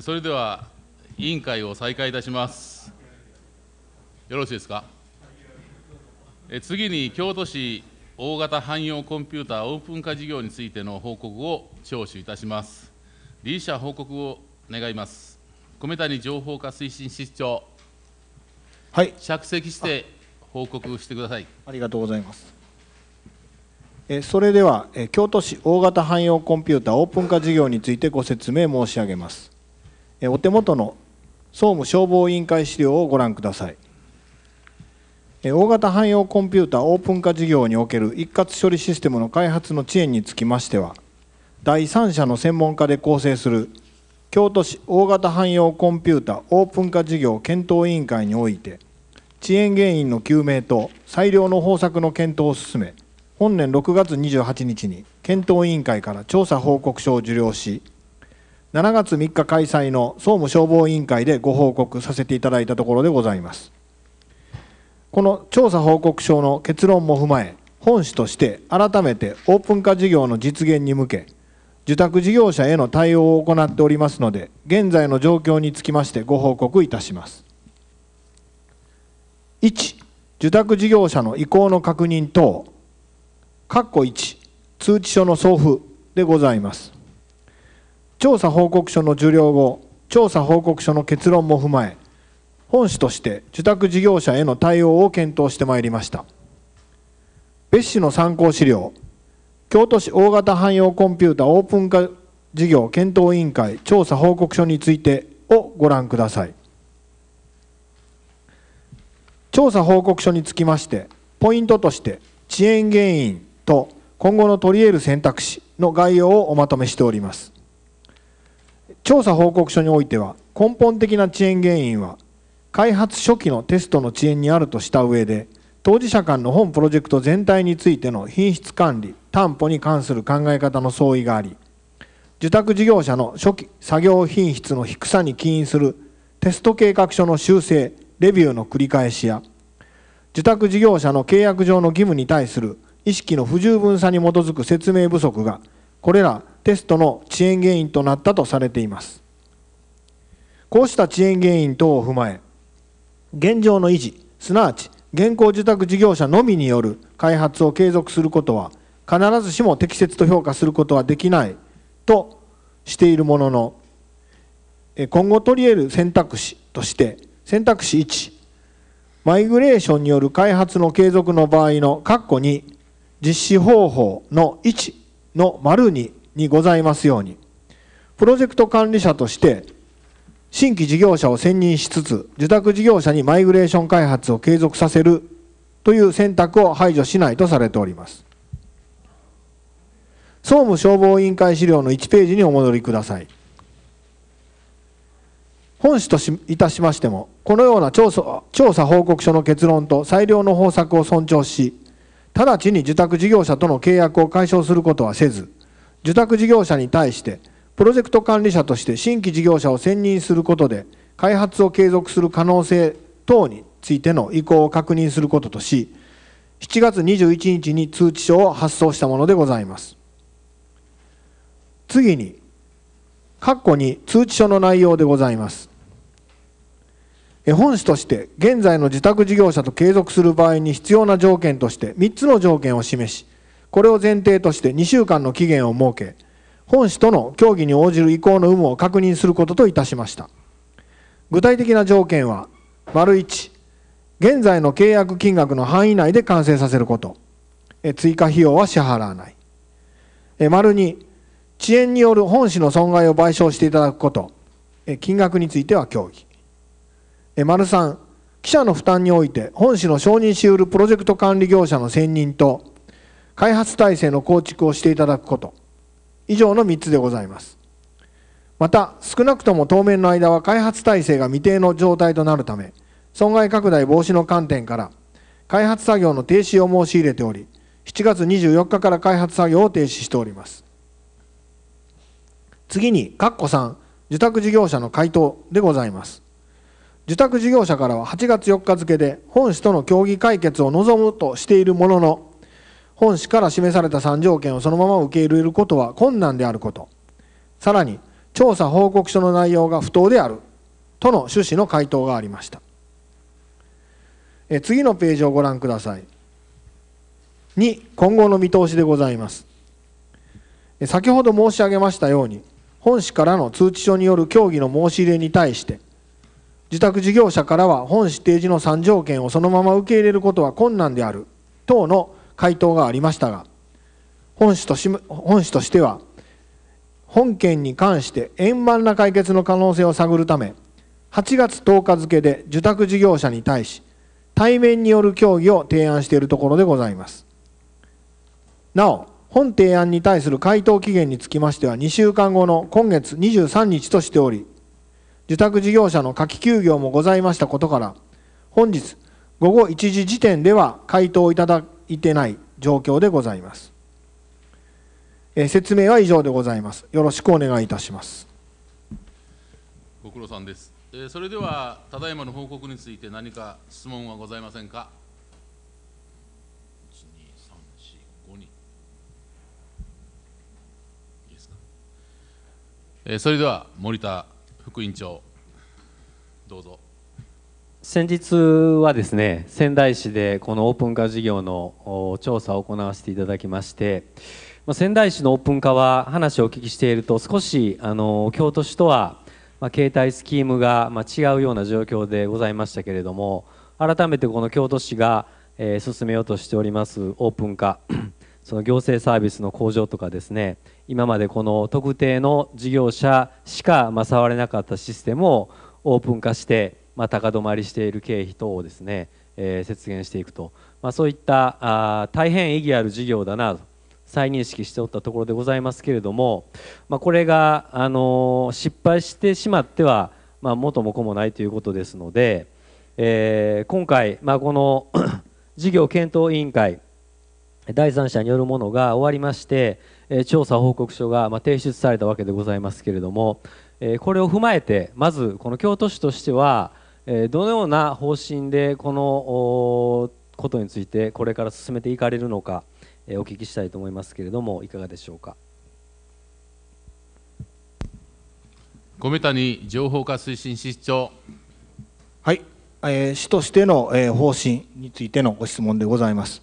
それでは委員会を再開いたしますよろしいですか次に京都市大型汎用コンピューターオープン化事業についての報告を聴取いたします理事者報告を願います米谷情報化推進室長はい着席して報告してくださいありがとうございますえそれではえ京都市大型汎用コンピューターオープン化事業についてご説明申し上げますお手元の総務消防委員会資料をご覧ください大型汎用コンピュータオープン化事業における一括処理システムの開発の遅延につきましては第三者の専門家で構成する京都市大型汎用コンピュータオープン化事業検討委員会において遅延原因の究明と最良の方策の検討を進め本年6月28日に検討委員会から調査報告書を受領し7月3日開催の総務消防委員会でご報告させていただいたところでございますこの調査報告書の結論も踏まえ本市として改めてオープン化事業の実現に向け受託事業者への対応を行っておりますので現在の状況につきましてご報告いたします1受託事業者の意向の確認等括弧1通知書の送付でございます調査報告書の受領後調査報告書の結論も踏まえ本市として受託事業者への対応を検討してまいりました別紙の参考資料京都市大型汎用コンピュータオープン化事業検討委員会調査報告書についてをご覧ください調査報告書につきましてポイントとして遅延原因と今後の取り得る選択肢の概要をおまとめしております調査報告書においては根本的な遅延原因は開発初期のテストの遅延にあるとした上で当事者間の本プロジェクト全体についての品質管理担保に関する考え方の相違があり受託事業者の初期作業品質の低さに起因するテスト計画書の修正レビューの繰り返しや受託事業者の契約上の義務に対する意識の不十分さに基づく説明不足がこれらテストの遅延原因となったとされていますこうした遅延原因等を踏まえ現状の維持すなわち現行受託事業者のみによる開発を継続することは必ずしも適切と評価することはできないとしているものの今後取り得る選択肢として選択肢1マイグレーションによる開発の継続の場合の括弧に実施方法の1の丸ににございますようにプロジェクト管理者として新規事業者を選任しつつ受託事業者にマイグレーション開発を継続させるという選択を排除しないとされております総務消防委員会資料の1ページにお戻りください本市といたしましてもこのような調査調査報告書の結論と裁量の方策を尊重し直ちに受託事業者との契約を解消することはせず受託事業者に対してプロジェクト管理者として新規事業者を選任することで開発を継続する可能性等についての意向を確認することとし7月21日に通知書を発送したものでございます次に括弧に通知書の内容でございます本紙として現在の受託事業者と継続する場合に必要な条件として3つの条件を示しこれを前提として2週間の期限を設け本市との協議に応じる意向の有無を確認することといたしました具体的な条件は丸1現在の契約金額の範囲内で完成させること追加費用は支払わない丸2遅延による本市の損害を賠償していただくこと金額については協議丸3記者の負担において本市の承認しうるプロジェクト管理業者の選任と開発体制の構築をしていただくこと以上の3つでございますまた少なくとも当面の間は開発体制が未定の状態となるため損害拡大防止の観点から開発作業の停止を申し入れており7月24日から開発作業を停止しております次に括弧3受託事業者の回答でございます受託事業者からは8月4日付で本市との協議解決を望むとしているものの本市から示された3条件をそのまま受け入れることは困難であること。さらに、調査報告書の内容が不当である。との趣旨の回答がありました。え次のページをご覧ください。2、今後の見通しでございます。先ほど申し上げましたように、本市からの通知書による協議の申し入れに対して、自宅事業者からは本市提示の3条件をそのまま受け入れることは困難である、等の回答がありましたが本市とし本市としては本件に関して円満な解決の可能性を探るため8月10日付で受託事業者に対し対面による協議を提案しているところでございますなお本提案に対する回答期限につきましては2週間後の今月23日としており受託事業者の夏季休業もございましたことから本日午後1時時点では回答いただいてない状況でございます。え説明は以上でございます。よろしくお願いいたします。ご苦労さんです。えそれではただいまの報告について何か質問はございませんか。か。えそれでは森田副委員長どうぞ。先日はですね仙台市でこのオープン化事業の調査を行わせていただきまして仙台市のオープン化は話をお聞きしていると少しあの京都市とは携帯スキームが違うような状況でございましたけれども改めてこの京都市が進めようとしておりますオープン化 その行政サービスの向上とかですね今までこの特定の事業者しか触れなかったシステムをオープン化してまあ、高止まりしている経費等をですね、えー、節減していくと、まあ、そういったあ大変意義ある事業だなと再認識しておったところでございますけれども、まあ、これが、あの失敗してしまっては、まあ、元も子もないということですので、えー、今回、まあ、この 事業検討委員会第三者によるものが終わりまして、え調査報告書が、ま提出されたわけでございますけれども、えこれを踏まえてまずこの京都市としては、どのような方針でこのことについてこれから進めていかれるのかお聞きしたいと思いますけれどもいかがでしょうか米谷情報化推進室長はい、えー、市としての、え方針についてのご質問でございます、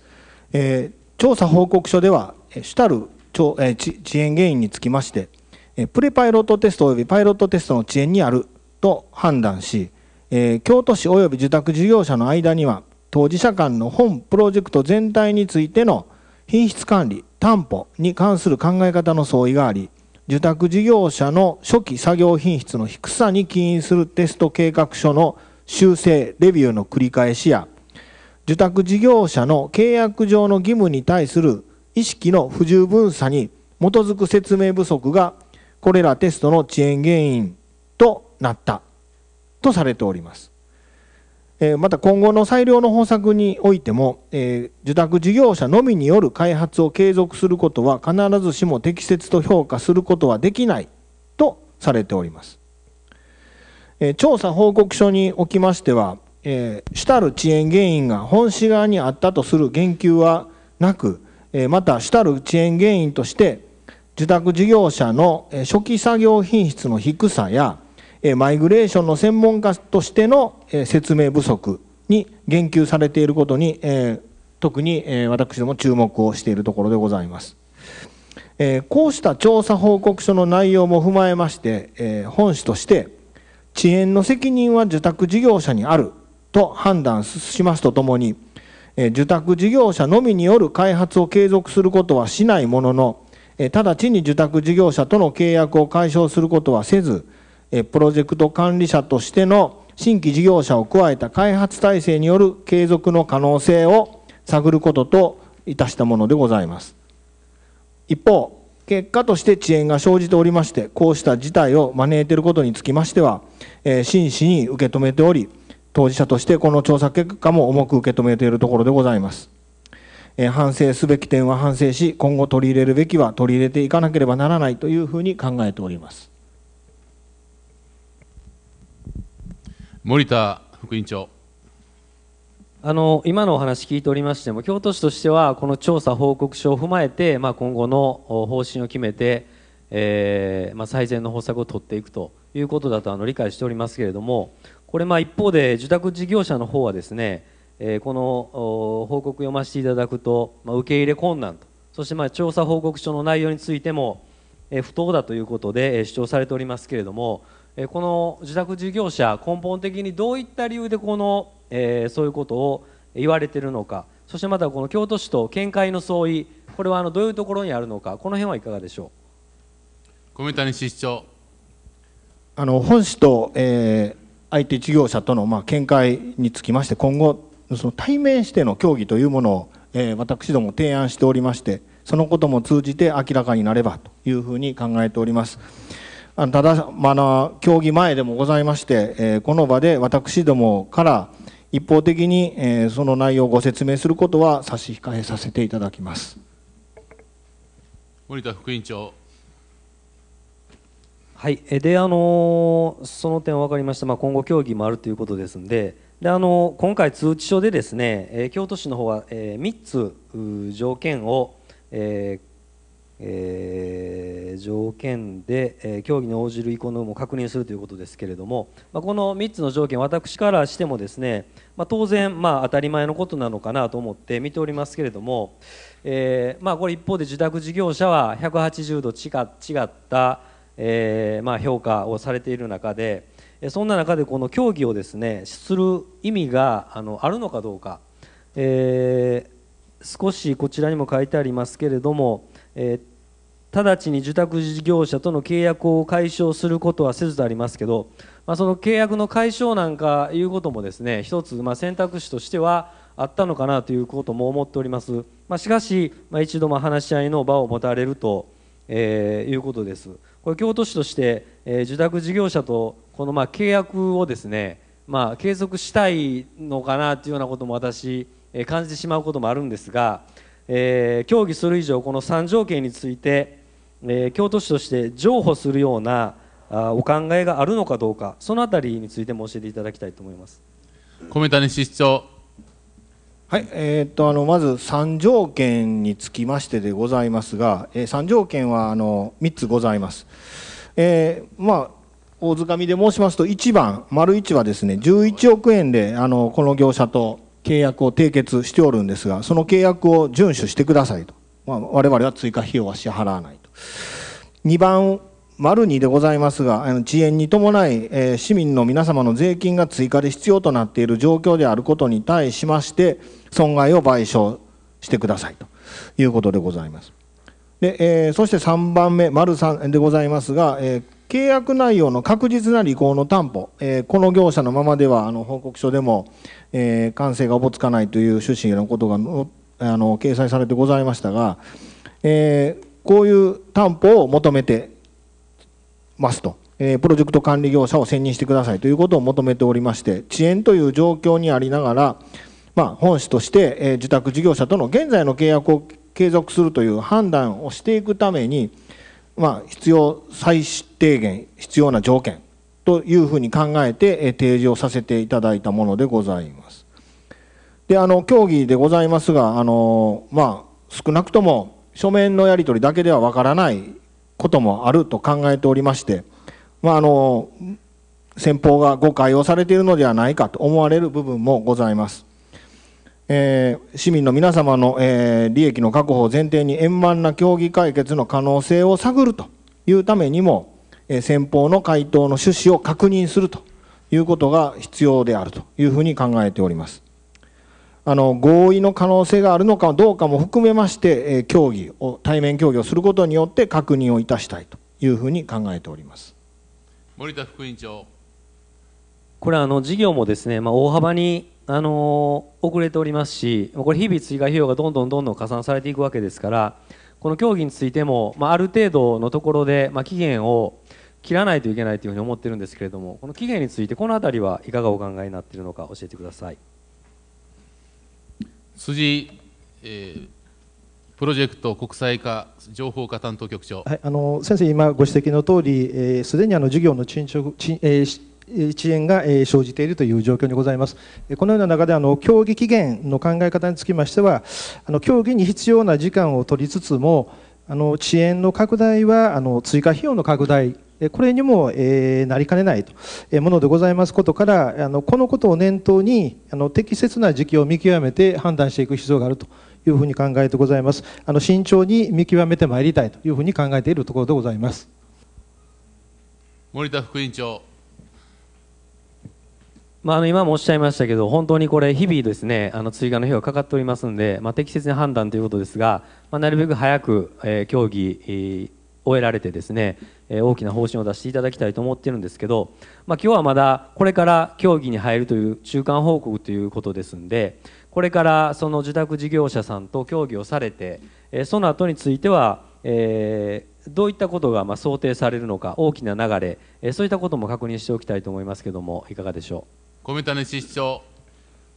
えー、調査報告書では主たる、え遅延原因につきましてプレパイロットテストおよびパイロットテストの遅延にあると判断しえー、京都市及び受託事業者の間には当事者間の本プロジェクト全体についての品質管理担保に関する考え方の相違があり受託事業者の初期作業品質の低さに起因するテスト計画書の修正レビューの繰り返しや受託事業者の契約上の義務に対する意識の不十分さに基づく説明不足がこれらテストの遅延原因となったとされております。また今後の裁量の方策においても、え受託事業者のみによる開発を継続することは必ずしも適切と評価することはできないとされております。え調査報告書におきましては、え主たる遅延原因が本市側にあったとする言及はなく、えまた主たる遅延原因として受託事業者の初期作業品質の低さやマイグレーションの専門家としての説明不足に言及されていることに、特に私ども注目をしているところでございます。こうした調査報告書の内容も踏まえまして、本市として遅延の責任は受託事業者にあると判断しますとともに、受託事業者のみによる開発を継続することはしないものの、直ちに受託事業者との契約を解消することはせず、プロジェクト管理者としての新規事業者を加えた開発体制による継続の可能性を探ることといたしたものでございます一方結果として遅延が生じておりましてこうした事態を招いていることにつきましては、え真摯に受け止めており当事者としてこの調査結果も重く受け止めているところでございます、え反省すべき点は反省し今後取り入れるべきは取り入れていかなければならないというふうに考えております森田副委員長あの今のお話聞いておりましても京都市としてはこの調査報告書を踏まえて、まあ、今後の方針を決めて、えーまあ、最善の方策を取っていくということだとあの理解しておりますけれどもこれまあ一方で受託事業者の方はですね、えー、この報告読ませていただくと、まあ、受け入れ困難とそしてまあ調査報告書の内容についても、えー、不当だということで主張されておりますけれどもこの自宅事業者根本的にどういった理由でこの、えー、そういうことを言われてるのかそしてまたこの京都市と見解の相違これはあのどういうところにあるのかこの辺はいかがでしょう米谷市長あの本市と、えー、IT 事業者との、まあ、見解につきまして今後その対面しての協議というものを、えー、私ども提案しておりましてそのことも通じて明らかになればというふうに考えております。あのただ、まあ協議前でもございまして、えー、この場で私どもから一方的に、えー、その内容をご説明することは差し控えさせていただきます。森田副委員長はい、であのその点は分かりました、まあ、今後、協議もあるということですのでであの今回、通知書でですね、え京都市の方は、えー、3つ条件を、ええー、条件で、えー、協議に応じる意向の有無を確認するということですけれども、まあ、この3つの条件、私からしてもですね、まあ、当然、まあ、当たり前のことなのかなと思って見ておりますけれども、えーまあ、これ一方で受託事業者は180度違った、えーまあ、評価をされている中で、そんな中でこの協議をですねする意味があのあるのかどうか、えー、少しこちらにも書いてありますけれども、え直ちに受託事業者との契約を解消することはせずとありますけど、まあ、その契約の解消なんかいうこともですね一つま選択肢としてはあったのかなということも思っております、まあ、しかし、まあ、一度も話し合いの場を持たれると、えー、いうことですこれ京都市として、えー、受託事業者とこのま契約をですね、まあ、継続したいのかなというようなことも私、えー、感じてしまうこともあるんですが、えー、協議する以上この3条件について、えー、京都市として譲歩するようなあお考えがあるのかどうかそのあたりについても教えていただきたいと思います米谷市長はい、えー、っとあのまず3条件につきましてでございますが、えー、3条件はあの3つございます。えー、まあ大掴みで申しますと1番丸1はですね11億円であのこの業者と契約を締結しておるんですが、その契約を遵守してくださいと。まあ、我々は追加費用は支払わないと。2番、丸2でございますが、あの遅延に伴い、えー、市民の皆様の税金が追加で必要となっている状況であることに対しまして、損害を賠償してくださいということでございます。で、えー、そして3番目、丸3でございますが、えー契約内容の確実な履行の担保、えー、この業者のままではあの報告書でも、えー、感がおぼつかないという趣旨のことがあの掲載されてございましたが、えー、こういう担保を求めてますと、えー、プロジェクト管理業者を選任してくださいということを求めておりまして、遅延という状況にありながら、まあ、本市として、えー、受託事業者との現在の契約を継続するという判断をしていくために、まあ、必要最低限必要な条件というふうに考えて提示をさせていただいたものでございます。であの協議でございますがあの、まあ、少なくとも書面のやり取りだけではわからないこともあると考えておりまして、まあ、あの先方が誤解をされているのではないかと思われる部分もございます。えー、市民の皆様の、えー、利益の確保を前提に円満な協議解決の可能性を探るというためにも、えー、先方の回答の趣旨を確認するということが必要であるというふうに考えております。あの合意の可能性があるのかどうかも含めまして、え協議を対面協議をすることによって確認をいたしたいというふうに考えております森田副委員長これはあの事業もですね、まあ、大幅にあの遅れておりますしこれ日々追加費用がどんどんどんどん加算されていくわけですからこの競技についても、まあ、ある程度のところで、まあ、期限を切らないといけないというふうに思ってるんですけれどもこの期限についてこの辺りはいかがお考えになっているのか教えてください辻、えー、プロジェクト国際化情報化担当局長、はい、あの先生今ご指摘の通りすで、えー、にあの事業の進捗、えー遅延が生じているという状況にございます。このような中であの競技期限の考え方につきましてはあの競技に必要な時間を取りつつもあの遅延の拡大はあの追加費用の拡大これにも、えー、なりかねないと、えー、ものでございますことからあのこのことを念頭にあの適切な時期を見極めて判断していく必要があるというふうに考えてございますあの慎重に見極めてまいりたいというふうに考えているところでございます森田副委員長まあ、あの今もおっしゃいましたけど本当にこれ日々ですねあの追加の費用がかかっておりますので、まあ、適切な判断ということですが、まあ、なるべく早く、えー、協議、えー、終えられてですね、えー、大きな方針を出していただきたいと思っているんですけど、まあ、今日はまだこれから協議に入るという中間報告ということですんでこれからその受託事業者さんと協議をされて、えー、その後については、えー、どういったことがまあ想定されるのか大きな流れ、えー、そういったことも確認しておきたいと思いますけどもいかがでしょう。米谷市市長。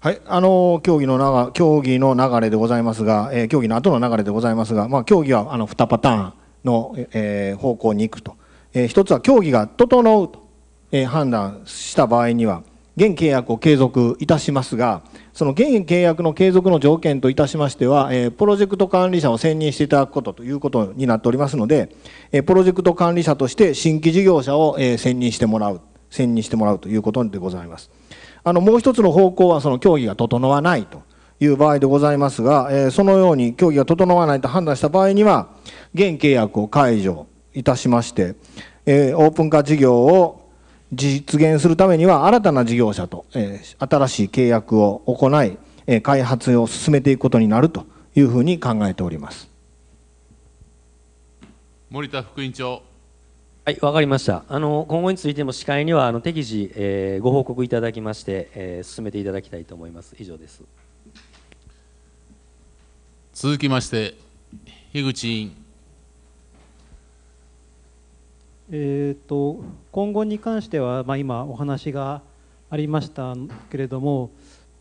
はい、あの協議の流協議の流れでございますが、えー、協議の後の流れでございますが、まあ、協議はあの2パターンの、えー、方向に行くと、えー、1つは協議が整うと、えー、判断した場合には、現契約を継続いたしますが、その現契約の継続の条件といたしましては、えー、プロジェクト管理者を選任していただくことということになっておりますので、えー、プロジェクト管理者として新規事業者を、えー、選任してもらう、選任してもらうということでございます。あのもう一つの方向はその協議が整わないという場合でございますが、えー、そのように協議が整わないと判断した場合には、現契約を解除いたしまして、えー、オープン化事業を実現するためには、新たな事業者と、えー、新しい契約を行い、えー、開発を進めていくことになるというふうに考えております。森田副委員長はい、わかりました。あの今後についても司会にはあの適時、えー、ご報告いただきまして、えー、進めていただきたいと思います。以上です。続きまして樋口委員。えーと、今後に関しては、まあ、今お話がありましたけれども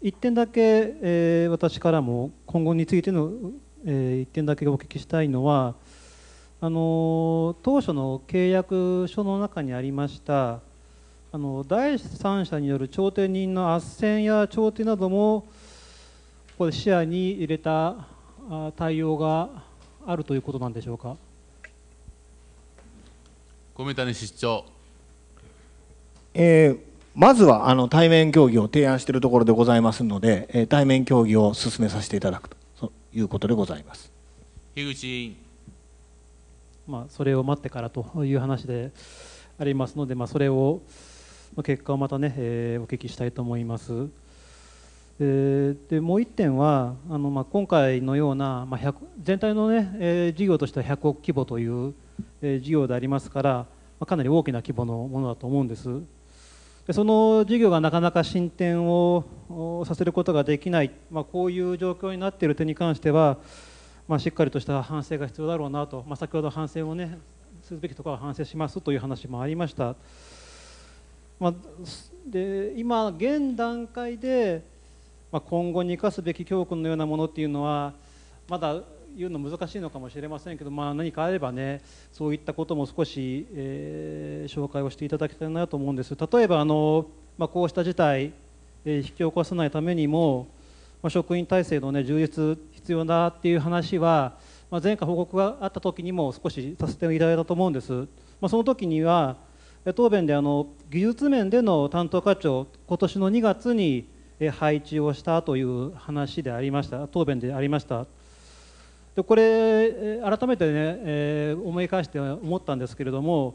一点だけ、えー、私からも今後についての、えー、1点だけお聞きしたいのはあの当初の契約書の中にありましたあの第三者による調停人の斡旋や調停などもこれ視野に入れた対応があるということなんでしょうか米谷室長、えー、まずはあの対面協議を提案しているところでございますので、えー、対面協議を進めさせていただくということでございます樋口委員まあ、それを待ってからという話でありますので、まあ、それを、まあ、結果をまたね、えー、お聞きしたいと思います。えでもう1点はあの、まあ、今回のような、まあ、全体のね、ねえー、事業としては100億規模という、えー、事業でありますから、まあ、かなり大きな規模のものだと思うんですでその事業がなかなか進展をさせることができない、まあ、こういう状況になっている点に関しては、まあ、しっかりとした反省が必要だろうなと、まあ、先ほど反省をねするべきところは反省しますという話もありました。まあ、で今現段階で、まあ、今後に生かすべき教訓のようなものっていうのはまだ言うの難しいのかもしれませんけど、まあ、何かあればねそういったことも少し、えー、紹介をしていただきたいなと思うんです例えばあの、まあ、こうした事態、えー、引き起こさないためにも、まあ、職員体制の、ね、充実必要だっていう話は、まあ、前回報告があった時にも少しさせていただいたと思うんです、まあ、その時には答弁であの技術面での担当課長今年の2月に配置をしたという話でありました答弁でありましたでこれ改めてね、えー、思い返して思ったんですけれども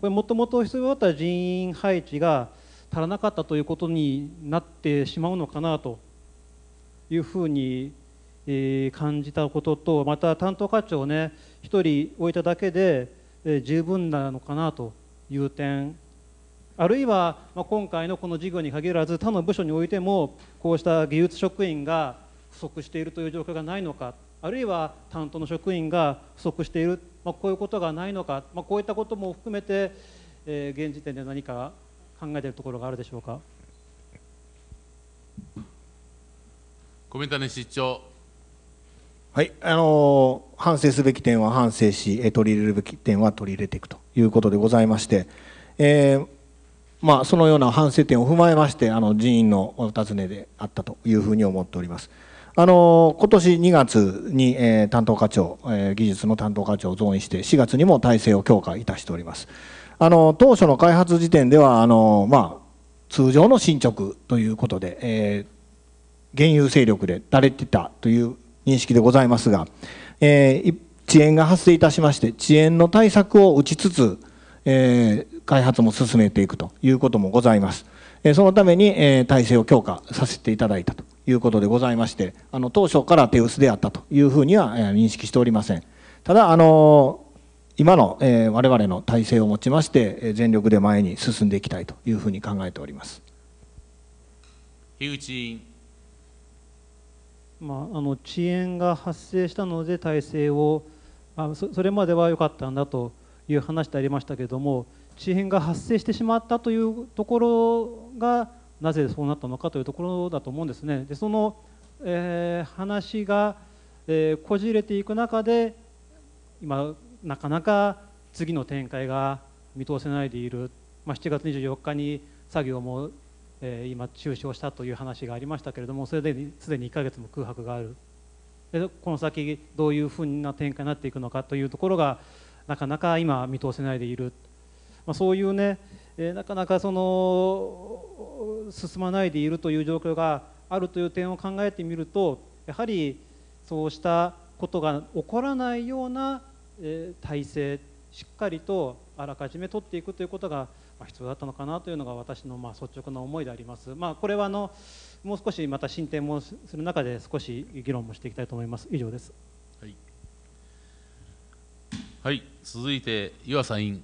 これもともと必要だった人員配置が足らなかったということになってしまうのかなというふうにえー、感じたこととまた担当課長をね1人置いただけで、え十分なのかなという点あるいは、まあ、今回のこの事業に限らず他の部署においてもこうした技術職員が不足しているという状況がないのかあるいは担当の職員が不足している、まあ、こういうことがないのか、まあ、こういったことも含めて、え現時点で何か考えているところがあるでしょうか。コメントの出張はい、あのー、反省すべき点は反省し、え取り入れるべき点は取り入れていくということでございまして、えー、まあ、そのような反省点を踏まえましてあの人員のお尋ねであったというふうに思っております。あの今年2月に、えー、担当課長、えー、技術の担当課長を増員して4月にも体制を強化いたしております。あの当初の開発時点ではあの、まあ、通常の進捗ということで、えー、現勢力で垂れてたという認識でございますが、えー、遅延が発生いたしまして、遅延の対策を打ちつつ、えー、開発も進めていくということもございます。えー、そのために、え体制を強化させていただいたということでございまして、あの当初から手薄であったというふうには、え認識しておりません。ただ、あの今の、えー、我々の体制を持ちまして、え全力で前に進んでいきたいというふうに考えております。樋口委員まあ、あの遅延が発生したので体制をあそそれまでは良かったんだという話でありましたけれども遅延が発生してしまったというところがなぜそうなったのかというところだと思うんですね。でその、えー、話が、えー、こじれていく中で今なかなか次の展開が見通せないでいる、まあ、7月24日に作業もえ今中傷したという話がありましたけれどもそれですでに1ヶ月も空白があるでこの先どういうふうな展開になっていくのかというところがなかなか今見通せないでいる、まあ、そういうね、えなかなかその進まないでいるという状況があるという点を考えてみるとやはりそうしたことが起こらないような、え体制しっかりとあらかじめ取っていくということが必要だったのかなというのが私のま率直な思いであります、まあ、これはあのもう少しまた進展もする中で少し議論もしていきたいと思います以上です、はい、はい、続いて岩佐委員、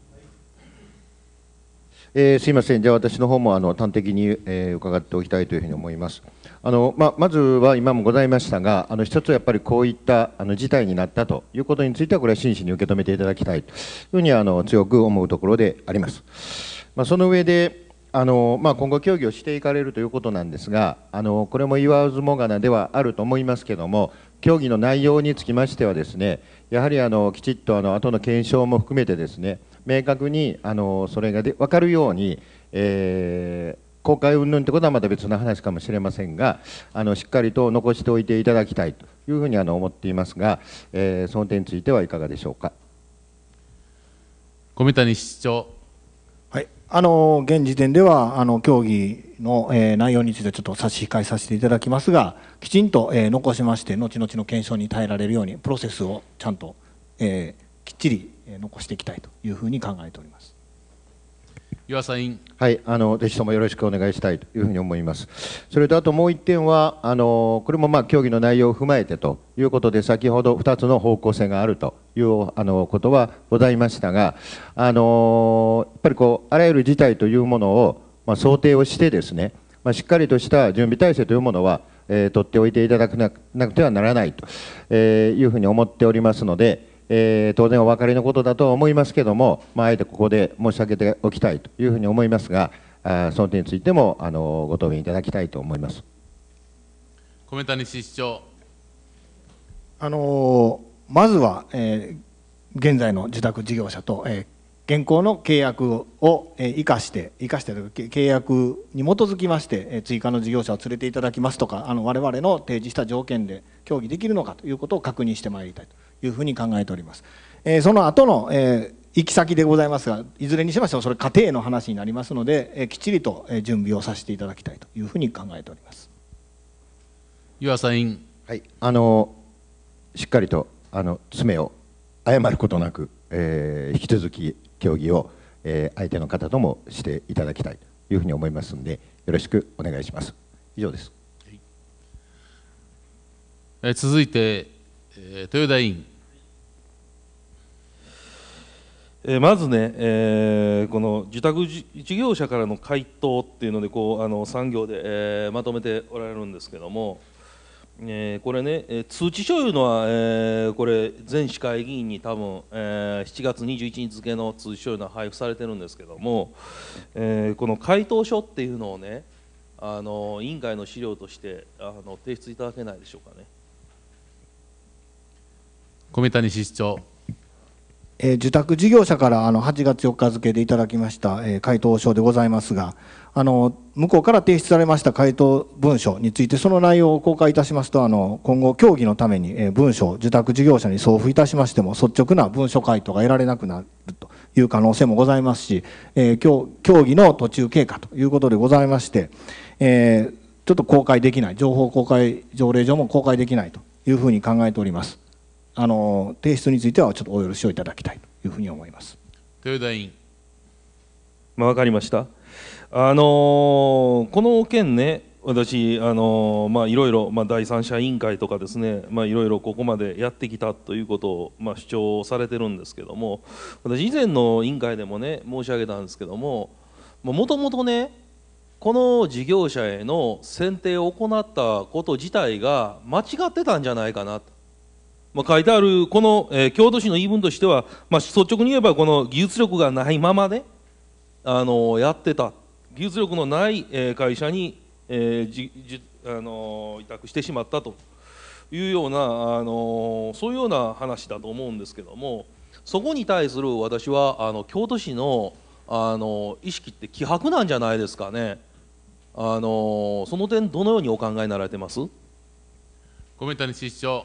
えー、すいませんじゃあ私の方もあの端的に、えー、伺っておきたいというふうに思います。あのまあ、まずは今もございましたが、あの一つやっぱりこういったあの事態になったということについては、これは真摯に受け止めていただきたいというふうにあの強く思うところであります。まあ、その上であの、まあ、今後、協議をしていかれるということなんですが、あのこれも言わずもがなではあると思いますけれども、協議の内容につきましては、ですねやはりあのきちっとあの後の検証も含めて、ですね明確にあのそれがで分かるように、えー公開云々ということはまた別の話かもしれませんが、あのしっかりと残しておいていただきたいというふうにあの思っていますが、えー、その点についてはいかがでしょうか。小三谷市長あの、現時点では、あの、協議の、えー、内容についてちょっと差し控えさせていただきますが、きちんと、えー、残しまして、後々の検証に耐えられるように、プロセスをちゃんと、えー、きっちり残していきたいというふうに考えております。岩佐委員。はい、あの、ぜひともよろしくお願いしたいというふうに思います。それと、あともう1点は、あの、これもまあ、協議の内容を踏まえてということで、先ほど2つの方向性があるという、あの、ことはございましたが、あの、やっぱりこう、あらゆる事態というものを、まあ、想定をしてですね、まあ、しっかりとした準備体制というものは、えー、取っておいていただかなくてはならないと、えー、いうふうに思っておりますので、えー、当然お分かりのことだと思いますけども、まあ、あえてここで申し上げておきたいというふうに思いますが、あその点についてもあのご答弁いただきたいと思います。米谷市長あのまずは、えー、現在の受託事業者と、えー、現行の契約を生かして、生かして契約に基づきまして、追加の事業者を連れていただきますとか、あの我々の提示した条件で協議できるのかということを確認してまいりたいというふうに考えております。えその後の、え行き先でございますが、いずれにしましてもそれ家庭の話になりますので、えきっちりと準備をさせていただきたいというふうに考えております。岩佐委員。はい、あのしっかりとあの詰めを誤ることなく、えー、引き続き協議を、えー、相手の方ともしていただきたいというふうに思いますのでよろしくお願いします以上です、はい、え続いて、えー、豊田委員えまずね、えー、この受託事業者からの回答っていうのでこうあの産業で、えー、まとめておられるんですけども、えー、これね、え通知書いうのは、えー、これ、全市会議員に多分、えー、7月21日付の通知書いうのは配布されてるんですけども、えー、この回答書っていうのをね、あの委員会の資料としてあの提出いただけないでしょうかね。米谷市室長。え受託事業者からあの8月4日付でいただきました、え回答書でございますが、あの向こうから提出されました回答文書についてその内容を公開いたしますとあの今後協議のために文書を受託事業者に送付いたしましても率直な文書回答が得られなくなるという可能性もございますし、えー、協議の途中経過ということでございまして、えー、ちょっと公開できない情報公開条例上も公開できないというふうに考えておりますあの提出についてはちょっとお許しをいただきたいというふうに思います豊田委員、まあ、わかりましたあのー、この件ね私、あのー、まあ、いろいろ、まあ、第三者委員会とかですね、まあ、いろいろここまでやってきたということを、まあ、主張されてるんですけども私以前の委員会でもね申し上げたんですけどももともとねこの事業者への選定を行ったこと自体が間違ってたんじゃないかなと、まあ、書いてあるこの、えー、京都市の言い分としては、まあ、率直に言えばこの技術力がないままで、あのー、やってた技術力のない会社に、えー、じあの委託してしまったというようなあのそういうような話だと思うんですけどもそこに対する私はあの京都市のあの意識って希薄なんじゃないですかねあのその点どのようにお考えになられてます米谷市長、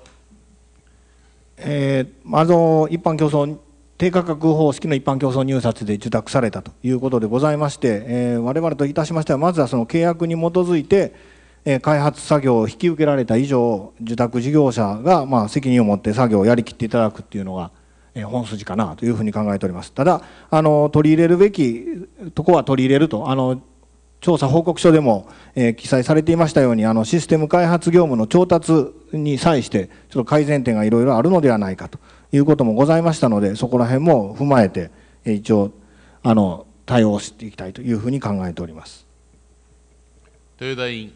えー、まず一般競争低価格方式の一般競争入札で受託されたということでございまして、えー、我々といたしましてはまずはその契約に基づいて、え開発作業を引き受けられた以上受託事業者がま責任を持って作業をやりきっていただくっていうのが、え本筋かなというふうに考えておりますただあの取り入れるべきとこは取り入れるとあの調査報告書でも、えー、記載されていましたようにあのシステム開発業務の調達に際してちょっと改善点がいろいろあるのではないかということもございましたので、そこら辺も踏まえて、一応、あの、対応していきたいというふうに考えております。豊田委員。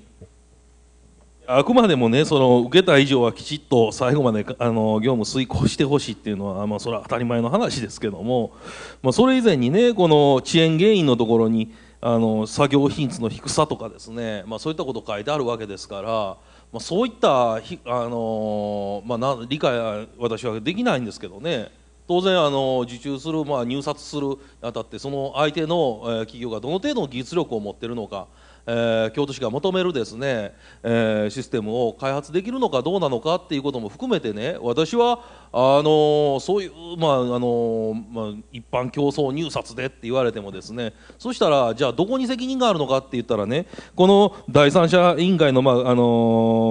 あくまでもね、その受けた以上はきちっと最後まであの業務遂行してほしいっていうのは、まあ、それは当たり前の話ですけども、まあ、それ以前にね、この遅延原因のところに、あの作業品質の低さとかですね、まあ、そういったこと書いてあるわけですから。まあ、そういったあの、まあ、な理解は私はできないんですけどね当然あの受注する、まあ、入札するにあたってその相手の企業がどの程度の技術力を持ってるのかえー、京都市が求めるですね、えー、システムを開発できるのかどうなのかっていうことも含めてね私はあのそういう、まああのまあ、一般競争入札でって言われてもですねそしたらじゃあどこに責任があるのかって言ったらねこの第三者委員会の、まああの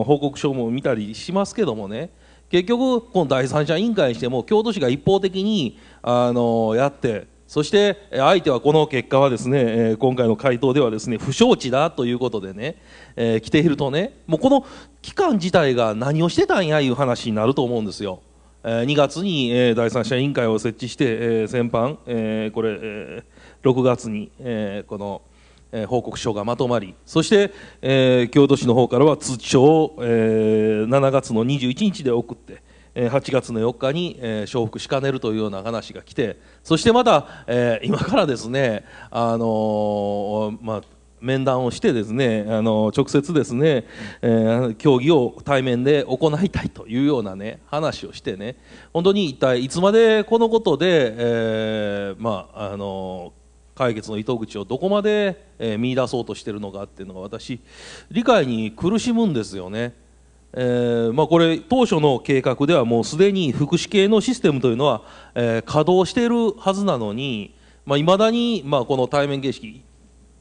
報告書も見たりしますけどもね結局この第三者委員会にしても京都市が一方的に、あのやってそして相手はこの結果はですね、今回の回答ではですね、不承知だということでね、えー、来ているとね、もうこの期間自体が何をしてたんやいう話になると思うんですよ。2月に、第三者委員会を設置して、先般、これ、6月に、この、報告書がまとまり、そして、京都市の方からは通知書を、7月の21日で送って、8月の4日に承服しかねるというような話が来てそしてまた、えー、今からですね、あのまあ、面談をしてですね、あの直接ですね、えー、協議を対面で行いたいというようなね話をしてね本当に一体いつまでこのことで、えー、まああの解決の糸口をどこまで、え見出そうとしているのかっていうのが私理解に苦しむんですよね。えーまあ、これ当初の計画ではもうすでに福祉系のシステムというのは、えー、稼働しているはずなのにいまあ、未だに、まあ、この対面形式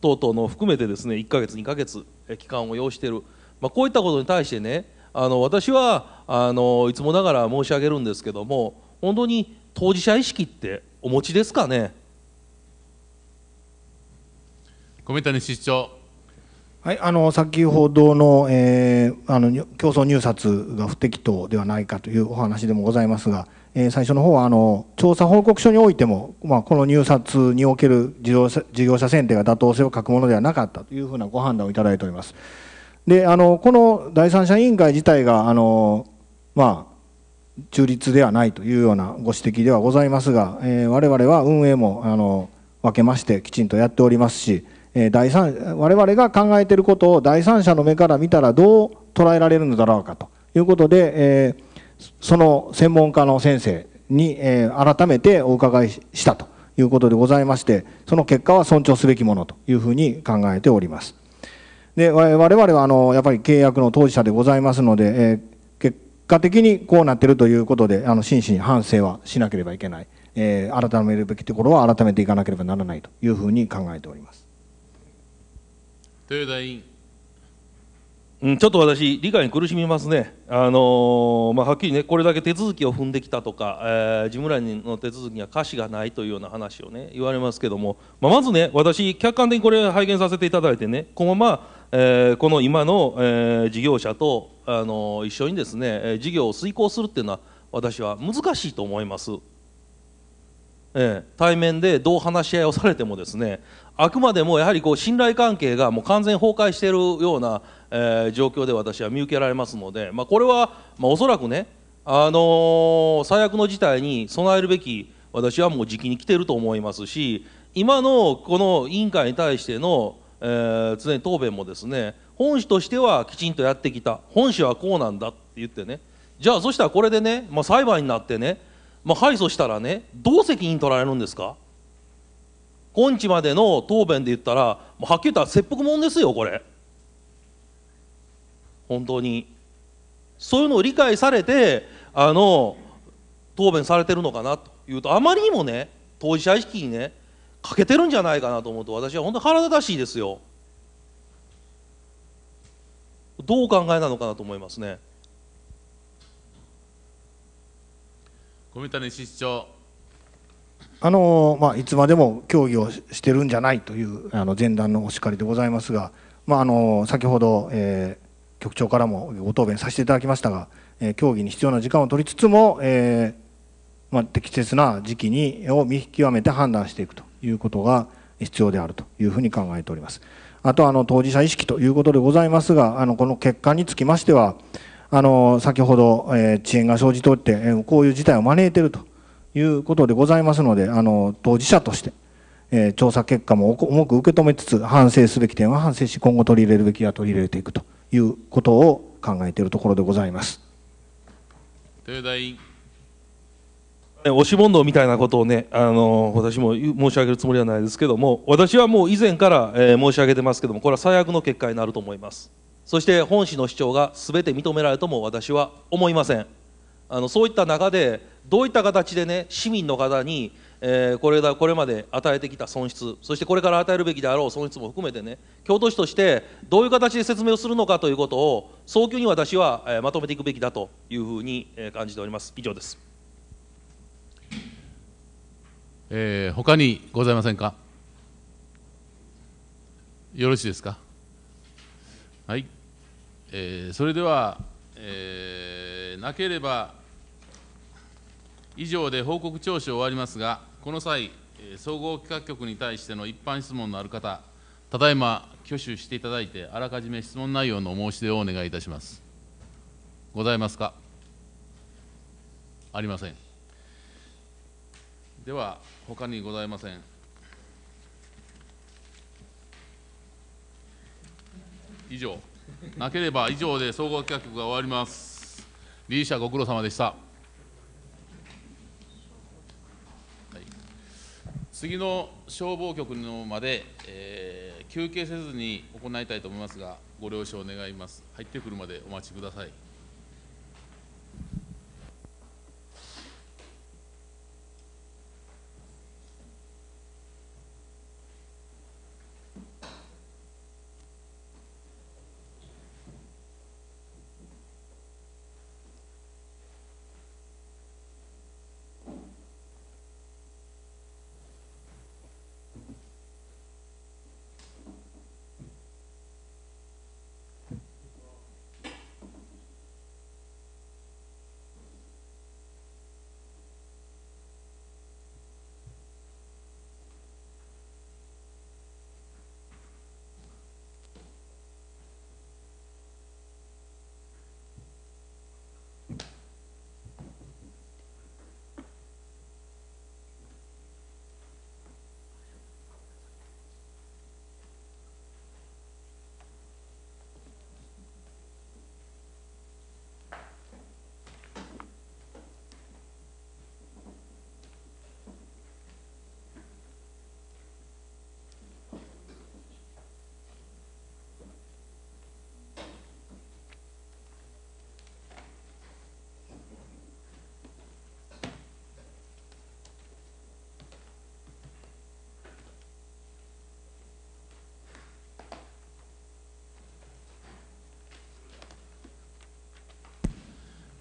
等々の含めてですね1か月2か月期間を要している、まあ、こういったことに対してねあの私はあのいつもながら申し上げるんですけども本当に当事者意識ってお持ちですかね。小谷市長はい、あの先ほどの,、えー、あの競争入札が不適当ではないかというお話でもございますが、えー、最初の方はあの調査報告書においても、まあ、この入札における事業者事業者選定が妥当性を欠くものではなかったというふうなご判断をいただいております。であのこの第三者委員会自体があの、まあ、中立ではないというようなご指摘ではございますが、えー、我々は運営もあの分けましてきちんとやっておりますし。第三我々が考えていることを第三者の目から見たらどう捉えられるのだろうかということで、えその専門家の先生に、え改めてお伺いしたということでございましてその結果は尊重すべきものというふうに考えております。で我々はあのやっぱり契約の当事者でございますので、え結果的にこうなってるということであの真摯に反省はしなければいけない、え改めるべきところは改めていかなければならないというふうに考えております。豊田委員うん、ちょっと私、理解に苦しみますね、あのー、まあ、はっきりね、これだけ手続きを踏んできたとか、えー、事務欄の手続きには瑕疵がないというような話をね、言われますけども、まあ、まずね、私、客観的にこれ、拝見させていただいてね、このまま、えー、この今の、えー、事業者と、あの一緒にですね、事業を遂行するっていうのは、私は難しいと思います。えー、対面でどう話し合いをされてもですね、あくまでもやはりこう信頼関係がもう完全崩壊しているような、えー、状況で私は見受けられますので、まあ、これは、まあ、おそらくね、あのー、最悪の事態に備えるべき私はもう時期に来ていると思いますし今のこの委員会に対しての、えー、常に答弁もですね本市としてはきちんとやってきた本市はこうなんだって言ってねじゃあそしたらこれでね、まあ、裁判になってね、まあ、敗訴したらねどう責任取られるんですか今日までの答弁で言ったらもうはっきり言ったら切腹もんですよこれ本当にそういうのを理解されてあの答弁されてるのかなというとあまりにもね当事者意識にね欠けてるんじゃないかなと思うと私は本当に腹立たしいですよどうお考えなのかなと思いますね。小見谷市長あのまあ、いつまでも協議をしてるんじゃないというあの前段のお叱りでございますが、まあ、あの先ほど、えー、局長からもご答弁させていただきましたが、えー、協議に必要な時間を取りつつも、えーまあ、適切な時期にを見極めて判断していくということが必要であるというふうに考えております。あとあの当事者意識ということでございますが、あのこの結果につきましては、あの先ほど、えー、遅延が生じておって、こういう事態を招いているということでございますので、あの、当事者として、えー、調査結果も重く受け止めつつ、反省すべき点は反省し、今後取り入れるべきは取り入れていくということを考えているところでございます。豊田委員。押し問答みたいなことをね、あの私も申し上げるつもりはないですけども、私はもう以前から、えー、申し上げてますけども、これは最悪の結果になると思います。そして本市の主張がすべて認められるとも私は思いません。あのそういった中でどういった形でね市民の方に、えー、これだこれまで与えてきた損失そしてこれから与えるべきであろう損失も含めてね京都市としてどういう形で説明をするのかということを早急に私は、えー、まとめていくべきだというふうに、えー、感じております以上です、えー、他にございませんかよろしいですかはい、えー、それでは、えー、なければ以上で報告聴取を終わりますが、この際、総合企画局に対しての一般質問のある方、ただいま挙手していただいて、あらかじめ質問内容の申し出をお願いいたします。ございますかありません。では、ほかにございません。以上、なければ以上で総合企画局が終わります。理事者ご苦労様でした。次の消防局のまで、えー、休憩せずに行いたいと思いますが、ご了承願います。入ってくるまでお待ちください。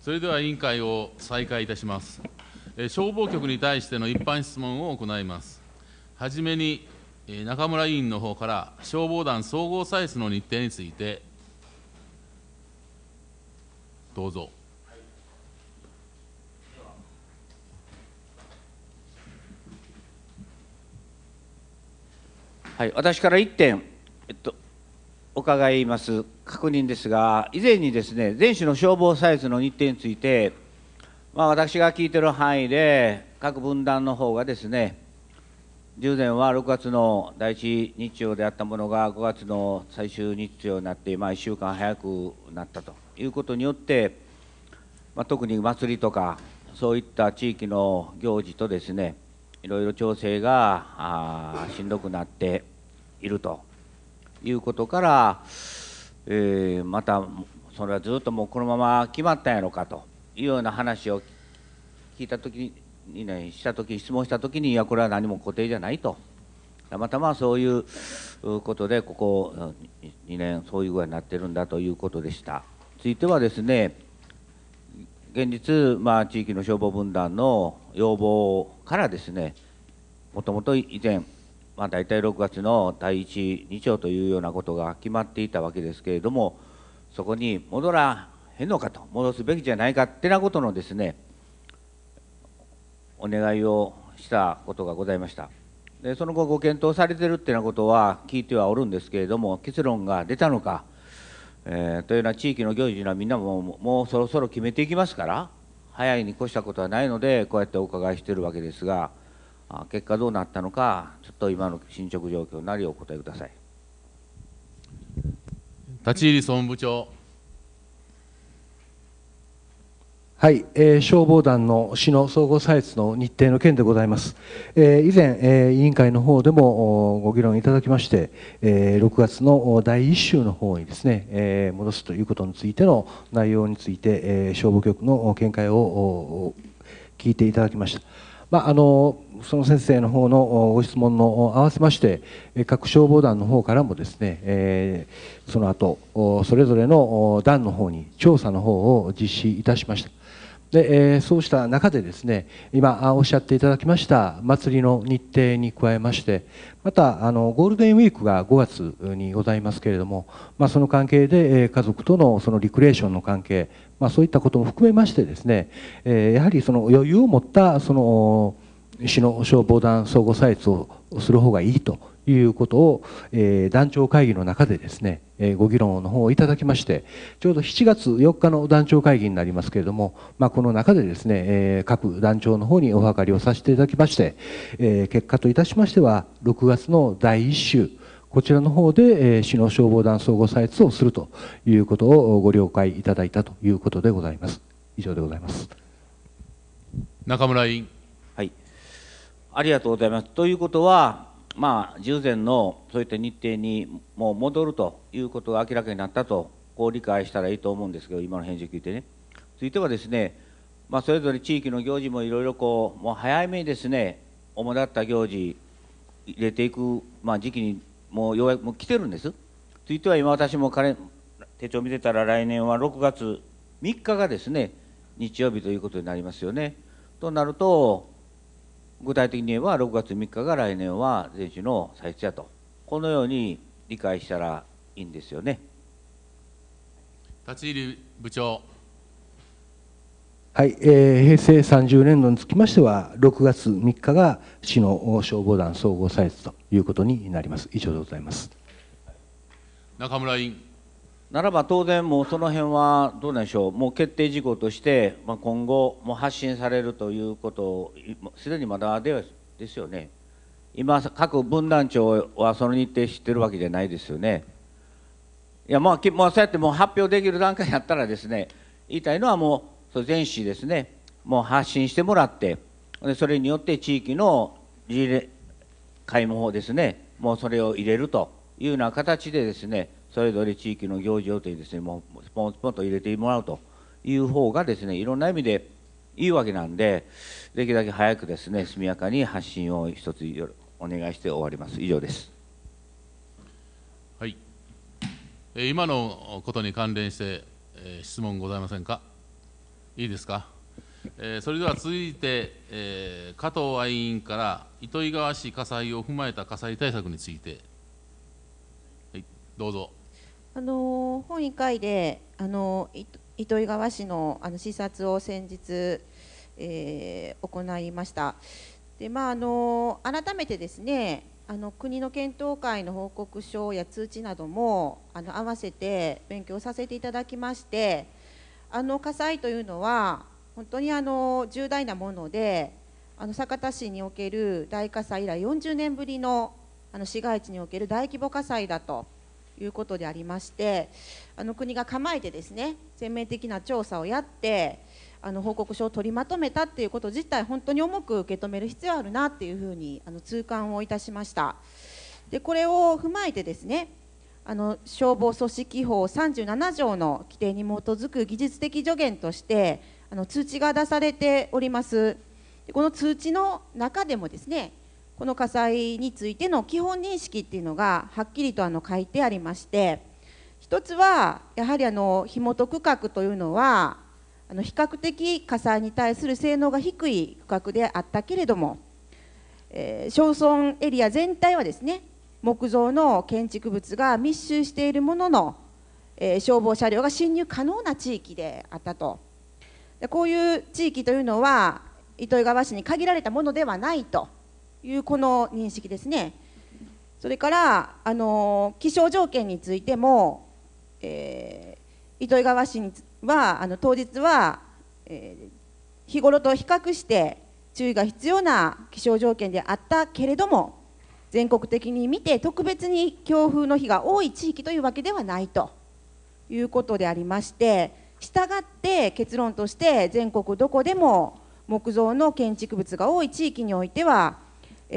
それでは委員会を再開いたします。え消防局に対しての一般質問を行います。はじめに、え中村委員の方から消防団総合サイズの日程について、どうぞ。はい、私から1点、えっと、伺います確認ですが以前にですね全種の消防サイズの日程について、まあ、私が聞いてる範囲で各分断の方がですね従前は6月の第1日曜であったものが5月の最終日曜になって、まあ、1週間早くなったということによって、まあ、特に祭りとかそういった地域の行事とですねいろいろ調整がしんどくなっていると。いうことから、えー、またそれはずっともうこのまま決まったんやろかというような話を聞いた時にねした時質問した時にいやこれは何も固定じゃないとたまたまそういうことでここ2年そういう具合になってるんだということでした。ついてはですね現実、まあ、地域の消防分団の要望からですねもともと以前まあ、大体6月の第1日曜というようなことが決まっていたわけですけれどもそこに戻らへんのかと戻すべきじゃないかってなことのですねお願いをしたことがございましたでその後ご検討されてるってなことは聞いてはおるんですけれども結論が出たのか、えー、というような地域の行事のみんなももうそろそろ決めていきますから早いに越したことはないのでこうやってお伺いしてるわけですが。結果どうなったのかちょっと今の進捗状況なりお答えください立入総務部長はい、えー、消防団の市の総合採掘の日程の件でございます、えー、以前、えー、委員会の方でもご議論いただきまして、えー、6月の第1週の方にですね、えー、戻すということについての内容について、えー、消防局の見解を聞いていただきました。まあ、あのその先生の方のご質問の合わせまして各消防団の方からもですね、えー、その後それぞれの団の方に調査の方を実施いたしました。で、えー、そうした中でですね今おっしゃっていただきました祭りの日程に加えましてまたあのゴールデンウィークが5月にございますけれども、まあ、その関係で、えー、家族とのそのリクレーションの関係、まあ、そういったことも含めましてですね、えー、やはりその余裕を持ったその市の消防団総合掘をする方がいいということを、えー、団長会議の中でですね、えー、ご議論の方をいただきましてちょうど7月4日の団長会議になりますけれども、まあ、この中でですね、えー、各団長の方にお諮りをさせていただきまして、えー、結果といたしましては6月の第1週こちらの方で、えー、市の消防団総合採掘をするということをご了解いただいたということでございます。以上でございます。中村委員。はい。ありがとうございます。ということは、まあ、従前のそういった日程にもう戻るということが明らかになったとこう理解したらいいと思うんですけど今の返事聞いてね。ついてはですね、まあ、それぞれ地域の行事もいろいろこうもう早めにですね主だった行事入れていく、まあ、時期にもうようやくもう来てるんです。ついては今私も彼手帳見てたら来年は6月3日がですね日曜日ということになりますよね。となると具体的に言えば6月3日が来年は選手の歳出やとこのように理解したらいいんですよね立ち入り部長はい、えー、平成30年度につきましては6月3日が市の消防団総合歳出ということになります以上でございます中村委員ならば当然もうその辺はどうでしょうもう決定事項として、まあ、今後も発信されるということをすでにまだでですよね今各分団長はその日程知ってるわけじゃないですよねいやまあ、まあ、そうやってもう発表できる段階やったらですね言いたいのはもうそ全市ですねもう発信してもらってでそれによって地域の事例開門法ですねもうそれを入れるというような形でですねそれぞれ地域の行事予定にですねもうスポンスポンと入れてもらうという方がですねいろんな意味でいいわけなんでできるだけ早くですね速やかに発信を一つお願いして終わります以上です。はい今のことに関連して質問ございませんかいいですかえー、それでは続いて、えー、加藤愛委員から糸魚川市火災を踏まえた火災対策について、はい、どうぞ。あの本委員会であの糸魚川市のあの視察を先日、えー、行いました。でまあ、あの改めてですねあの国の検討会の報告書や通知などもあの合わせて勉強させていただきましてあの火災というのは本当にあの重大なものであの酒田市における大火災以来40年ぶりのあの市街地における大規模火災だと。いうことでありましてあの国が構えてですね全面的な調査をやってあの報告書を取りまとめたっていうこと自体本当に重く受け止める必要あるなっていうふうにあの痛感をいたしましたでこれを踏まえてですねあの消防組織法37条の規定に基づく技術的助言としてあの通知が出されておりますこの通知の中でもですねこの火災についての基本認識っていうのがはっきりとあの書いてありまして一つはやはりあの火元区画というのはあの比較的火災に対する性能が低い区画であったけれども、え焼村エリア全体はですね木造の建築物が密集しているものの、え消防車両が侵入可能な地域であったとでこういう地域というのは糸魚川市に限られたものではないというこの認識ですねそれからあの気象条件についても、えー、糸魚川市にはあの当日は、えー、日頃と比較して注意が必要な気象条件であったけれども全国的に見て特別に強風の日が多い地域というわけではないということでありましてしたがって結論として全国どこでも木造の建築物が多い地域においては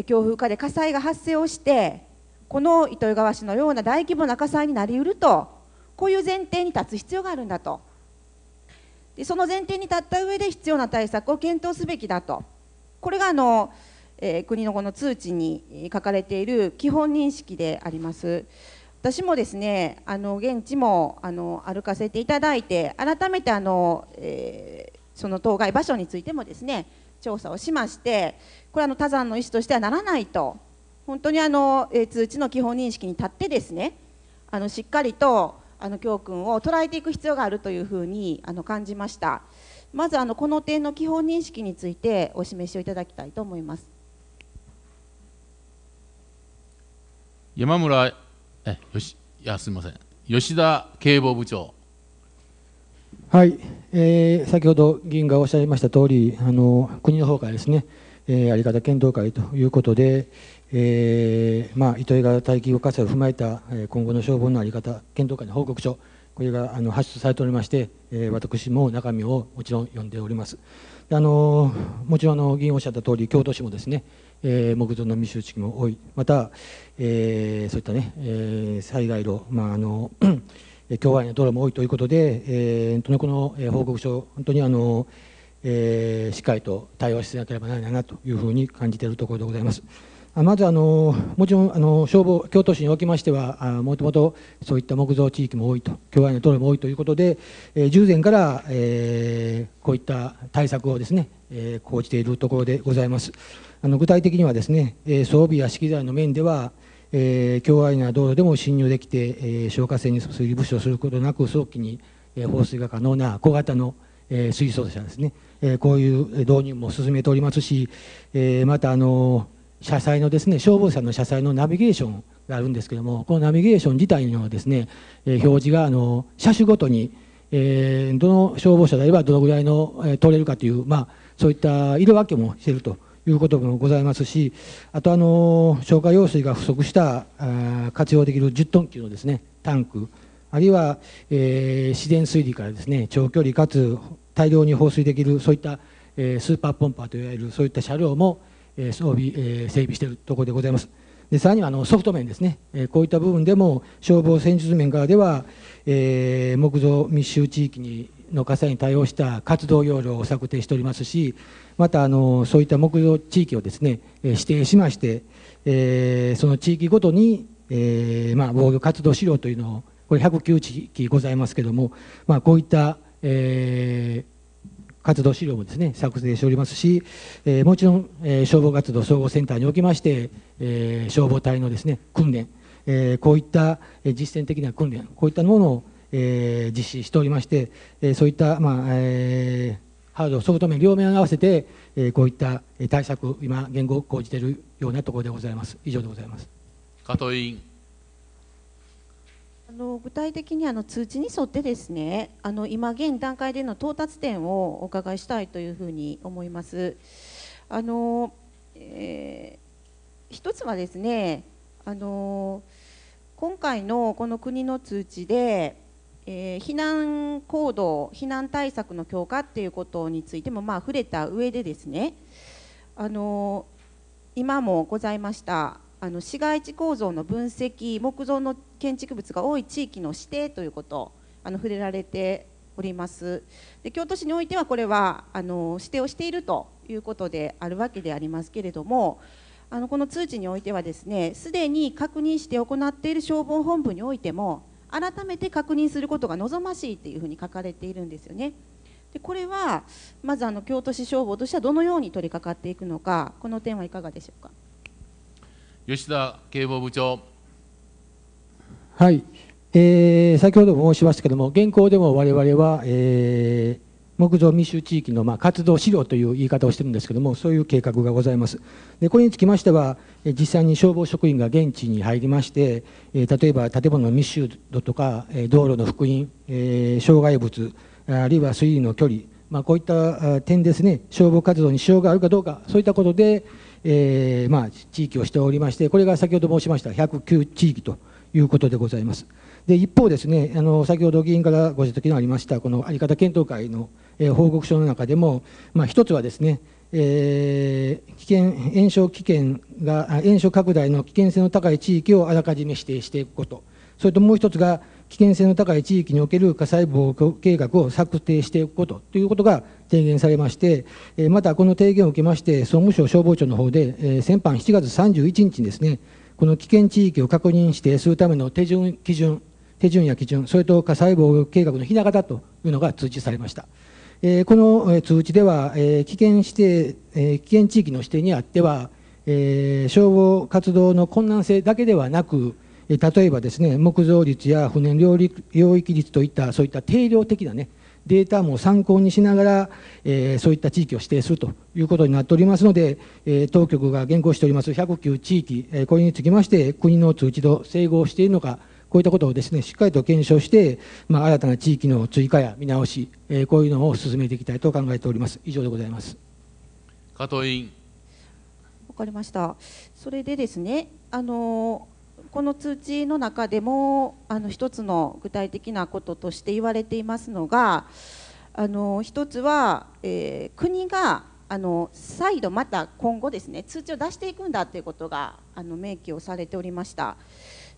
強風化で火災が発生をしてこの糸魚川市のような大規模な火災になりうるとこういう前提に立つ必要があるんだとでその前提に立った上で必要な対策を検討すべきだとこれがあの、えー、国のこの通知に書かれている基本認識であります。私もですねあの現地もあの歩かせていただいて改めてあの、えー、その当該場所についてもですね調査をしましてこれはの他山の意思としてはならないと本当にあの、え通知の基本認識に立ってですねあのしっかりとあの教訓を捉えていく必要があるというふうにあの感じましたまずあのこの点の基本認識についてお示しをいただきたいと思います山村えよしいやすみません吉田警防部長はい、えー、先ほど議員がおっしゃいました通りあり国の方からですねえー、あり方検討会ということで、えーまあ、糸魚川大気業火災を踏まえた、え今後の消防のあり方検討会の報告書これがあの発出されておりまして、えー、私も中身をもちろん読んでおりますあのもちろんの議員おっしゃった通り京都市もですね、えー、木造の密集地区も多いまた、えー、そういったね、えー、災害路、まああの共和の道路も多いということで、えー、本当にこの報告書、本当にあのえー、しっかりと対応しなければならないなというふうに感じているところでございます。まずあの、もちろんあの消防、京都市におきましては、もともとそういった木造地域も多いと、境外の道路も多いということで、えー、従前から、えー、こういった対策をですね、えー、講じているところでございます。あの具体的にはですね、えー、装備や資機材の面では、えー、境外な道路でも侵入できて、えー、消火栓に水物資をすることなく、早期に、え放水が可能な小型の、えー、水槽車ですね。えこういう導入も進めておりますし、えまたあの車載のですね消防車の車載のナビゲーションがあるんですけどもこのナビゲーション自体のですね、え表示があの車種ごとに、えどの消防車であればどのぐらいの、え通れるかという、まあ、そういった色分けもしていると。いうこともございますし、あとあの消火用水が不足した活用できる10トン級のですねタンク、あるいは、えー、自然水利からですね長距離かつ大量に放水できるそういった、えスーパーポンパーといわれるそういった車両も、え装備、え整備しているところでございます。でさらにはあのソフト面ですね、えこういった部分でも消防戦術面からでは、え木造密集地域にの火災に対応した活動要領を策定しておりますしまたあのそういった木造地域をですね指定しまして、えその地域ごとに、えま防御活動資料というのをこれ109地域ございますけども、まあ、こういったえー、活動資料もですね作成しておりますし、えー、もちろん、えー、消防活動総合センターにおきまして、え消防隊のですね訓練、えこういった実践的な訓練こういったものを、え実施しておりまして、えそういった、まあえハードソフト面両面合わせて、えこういった対策今言語を講じているようなところでございます以上でございます加藤委員の具体的にあの通知に沿ってですねあの今現段階での到達点をお伺いしたいというふうに思います。あのえー、一つはですねあの今回のこの国の通知で、えー、避難行動、避難対策の強化っていうことについてもまあ触れた上でですねあの今もございましたあの市街地構造の分析木造の建築物が多い地域の指定ということあの触れられておりますで京都市においてはこれはあの指定をしているということであるわけでありますけれどもあのこの通知においてはですねすでに確認して行っている消防本部においても改めて確認することが望ましいというふうに書かれているんですよね。でこれはまずあの京都市消防としてはどのように取り掛かっていくのかこの点はいかがでしょうか。吉田警防部長。はい、えー、先ほども申しましたけれども、現行でも我々は、えー、木造密集地域のま活動資料という言い方をしてるんですけども、そういう計画がございます。でこれにつきましては、実際に消防職員が現地に入りまして、例えば建物の密集度とか、道路の福音、障害物、あるいは水位の距離、まあ、こういった点ですね消防活動に支障があるかどうかそういったことで、えー、まあ、地域をしておりましてこれが先ほど申しました109地域ということでございますで一方ですねあの先ほど議員からご指摘のありましたこの在り方検討会の、えー、報告書の中でも、まあ、一つはですね、えー、危険炎症危険が炎症拡大の危険性の高い地域をあらかじめ指定していくことそれともう一つが危険性の高い地域における火災防火計画を策定していくことということが提言されまして、えまたこの提言を受けまして、総務省消防庁の方で、え先般7月31日にですね、この危険地域を確認指定するための手順、基準、手順や基準、それと火災防御計画のひな形というのが通知されました。えこの通知では、え危険指定、え危険地域の指定にあっては、え消防活動の困難性だけではなく、例えばですね木造率や不燃領域率といったそういった定量的なねデータも参考にしながら、えー、そういった地域を指定するということになっておりますので、えー、当局が現行しております109地域、えー、これにつきまして国の通知と整合しているのかこういったことをですねしっかりと検証して、まあ、新たな地域の追加や見直し、えー、こういうのを進めていきたいと考えております以上でございます加藤委員わかりましたそれでですねあのーこの通知の中でもあの一つの具体的なこととして言われていますのがあの一つは、えー、国があの再度また今後ですね通知を出していくんだということがあの明記をされておりました。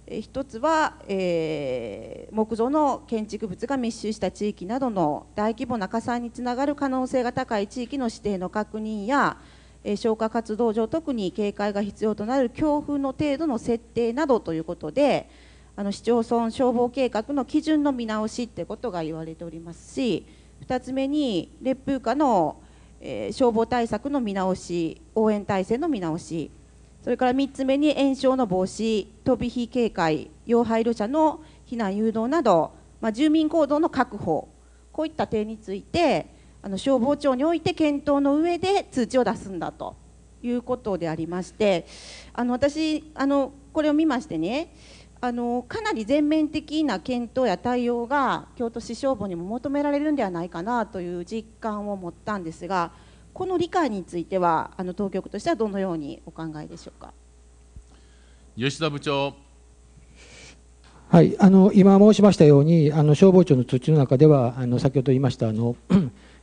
一つは、えー、木造の建築物が密集した地域などの大規模な火災につながる可能性が高い地域の指定の確認やえ消火活動上特に警戒が必要となる強風の程度の設定などということであの市町村消防計画の基準の見直しってことが言われておりますし2つ目に烈風化の、え消防対策の見直し応援体制の見直しそれから3つ目に延焼の防止飛び火警戒要配慮者の避難誘導など、まあ、住民行動の確保こういった点についてあの消防庁において検討の上で通知を出すんだということでありましてあの私あのこれを見ましてねあのかなり全面的な検討や対応が京都市消防にも求められるんではないかなという実感を持ったんですがこの理解についてはあの当局としてはどのようにお考えでしょうか吉田部長。はい、あの今申しましたようにあの消防庁の通知の中ではあの先ほど言いましたあの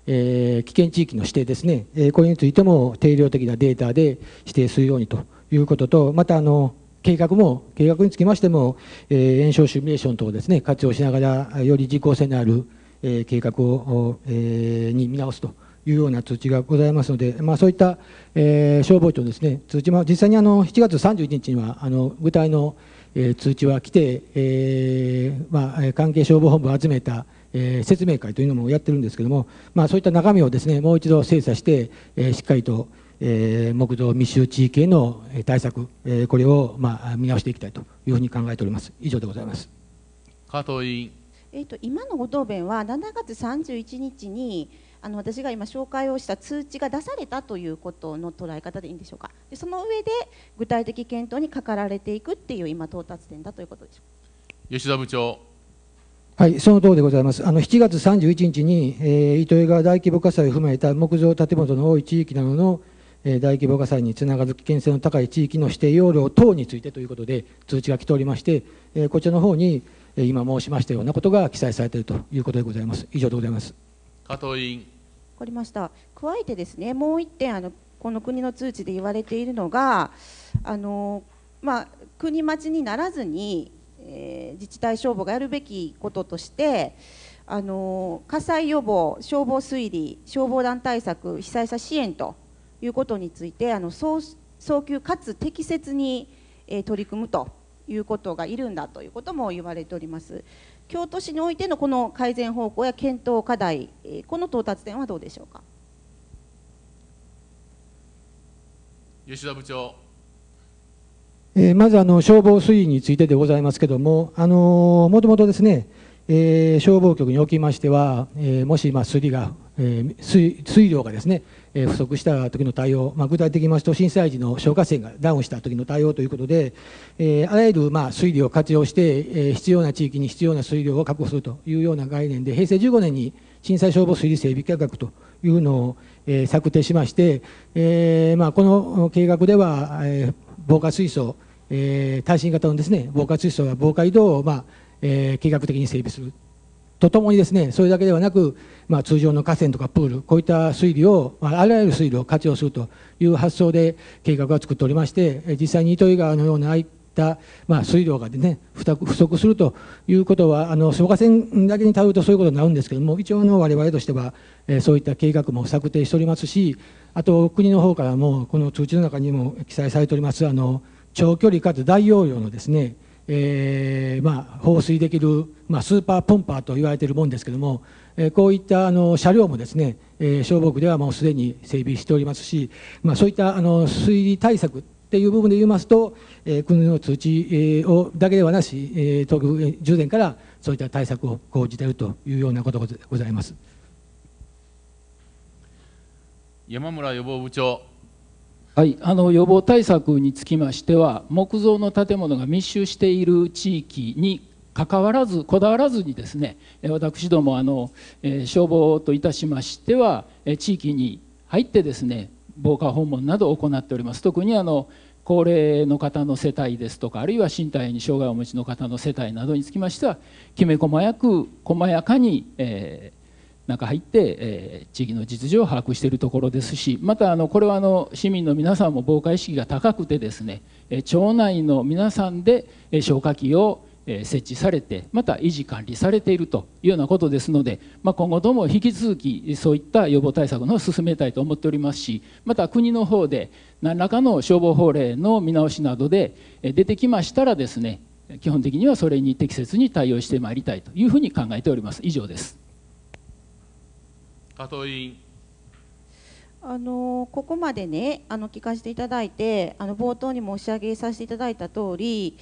えー、危険地域の指定ですね、えー、これについても定量的なデータで指定するようにということと、またあの計画も、計画につきましても、えー、炎症シミュレーション等をですね活用しながら、より実効性のある、えー、計画を、えー、に見直すというような通知がございますので、まあ、そういった、えー、消防庁ですね通知も、実際にあの7月31日には、あの具体の、えー、通知は来て、えーまあ、関係消防本部を集めた、えー、説明会というのもやってるんですけども、まあ、そういった中身をですねもう一度精査して、えー、しっかりと、えー、木造密集地域への対策、えー、これを、まあ、見直していきたいというふうに考えております以上でございます加藤委員、えーと、今のご答弁は7月31日にあの私が今紹介をした通知が出されたということの捉え方でいいんでしょうかでその上で具体的検討にかかられていくっていう今到達点だということでしょうか吉田部長はい、その通りでございます。あの7月31日に、えー、糸魚川大規模火災を踏まえた木造建物の多い地域などの、えー、大規模火災につながる危険性の高い地域の指定要領等についてということで通知が来ておりまして、えー、こちらの方に、え今申しましたようなことが記載されているということでございます。以上でございます。加藤委員。わかりました。加えてですね、もう一点あのこの国の通知で言われているのが、あのまあ、国町にならずにえー、自治体消防がやるべきこととしてあの火災予防、消防推理、消防団対策、被災者支援ということについてあの早早急かつ適切に、え取り組むということがいるんだということも言われております。京都市においてのこの改善方向や検討課題、この到達点はどうでしょうか。吉田部長。えー、まずあの消防水位についてでございますけども、あのー、もともとですね、えー、消防局におきましては、えー、もし、まあ、水が、えー、水水量がですね、えー、不足した時の対応、まあ、具体的に言いますと震災時の消火栓がダウンした時の対応ということで、えー、あらゆる、まあ、水量を活用して、えー、必要な地域に必要な水量を確保するというような概念で平成15年に震災消防水利整備計画というのを、えー、策定しまして、えーまあ、この計画では、えー防火水槽、えー、耐震型のです、ね、防火水槽や防火移動を、まあえー、計画的に整備するとともにです、ね、それだけではなく、まあ、通常の河川とかプールこういった水利を、まあ、あらゆる水路を活用するという発想で計画は作っておりまして実際に糸魚川のような、まあ、水量が、ね、不足するということはあの消火栓だけに頼るとそういうことになるんですけども一応の我々としては、えー、そういった計画も策定しておりますしあと国の方からもこの通知の中にも記載されておりますあの長距離かつ大容量のですねえー、まあ、放水できる、まあ、スーパーポンパーと言われているもんですけども、えー、こういったあの車両もですね、えー、消防区ではもうすでに整備しておりますし、まあ、そういったあの水利対策っていう部分で言いますと、えー、国の通知をだけではなし、えー、東京10からそういった対策を講じているというようなことでございます。山村予防部長はい、あの予防対策につきましては木造の建物が密集している地域にかかわらずこだわらずにですね私どもあの消防といたしましては地域に入ってですね防火訪問などを行っております特にあの高齢の方の世帯ですとかあるいは身体に障害をお持ちの方の世帯などにつきましてはきめ細やく細やかに、えー、中入って、えー、地域の実情を把握しているところですしまたあのこれはあの市民の皆さんも防火意識が高くてですね、えー、町内の皆さんで、えー、消火器を設置されてまた維持管理されているというようなことですので、まあ、今後とも引き続きそういった予防対策のを進めたいと思っておりますしまた国の方で何らかの消防法令の見直しなどで出てきましたらですね基本的にはそれに適切に対応してまいりたいというふうに考えております以上です加藤委員あのここまでねあの聞かせていただいてあの冒頭に申し上げさせていただいた通り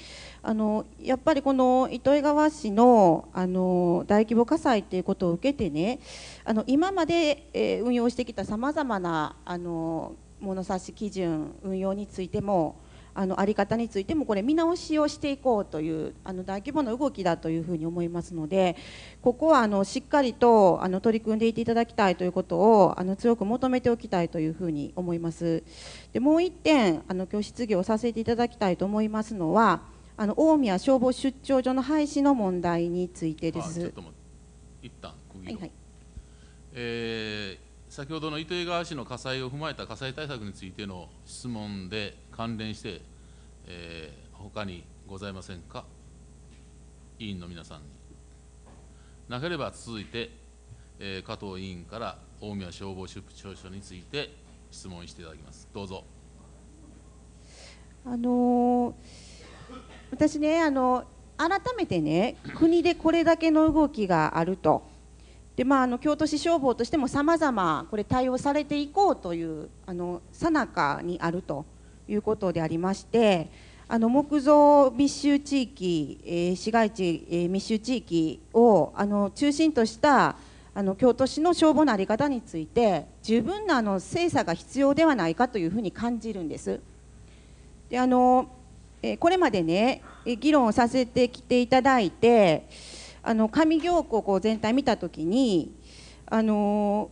あのやっぱりこの糸魚川市のあの大規模火災ということを受けてねあの今まで、え運用してきたさまざまなあの物差し基準運用についてもあの在り方についてもこれ見直しをしていこうというあの大規模な動きだというふうに思いますのでここはあのしっかりとあの取り組んでいっていただきたいということをあの強く求めておきたいというふうに思います。でもう1点あの今日質疑をさせていただきたいと思いますのはあの大宮消防出張所の廃止の問題についてです。一旦区切ろう、はいはい、えー、先ほどの糸魚川市の火災を踏まえた火災対策についての質問で関連して、えー、他にございませんか委員の皆さんになければ続いて、えー、加藤委員から大宮消防出張所について質問していただきますどうぞあのー私ねあの改めてね国でこれだけの動きがあるとで、まあ、あの京都市消防としてもさまざまこれ対応されていこうというさなかにあるということでありましてあの木造密集地域、えー、市街地、えー、密集地域をあの中心としたあの京都市の消防の在り方について十分なあの精査が必要ではないかというふうに感じるんです。であのえこれまでね議論をさせてきていただいてあの上京区を全体見た時にあの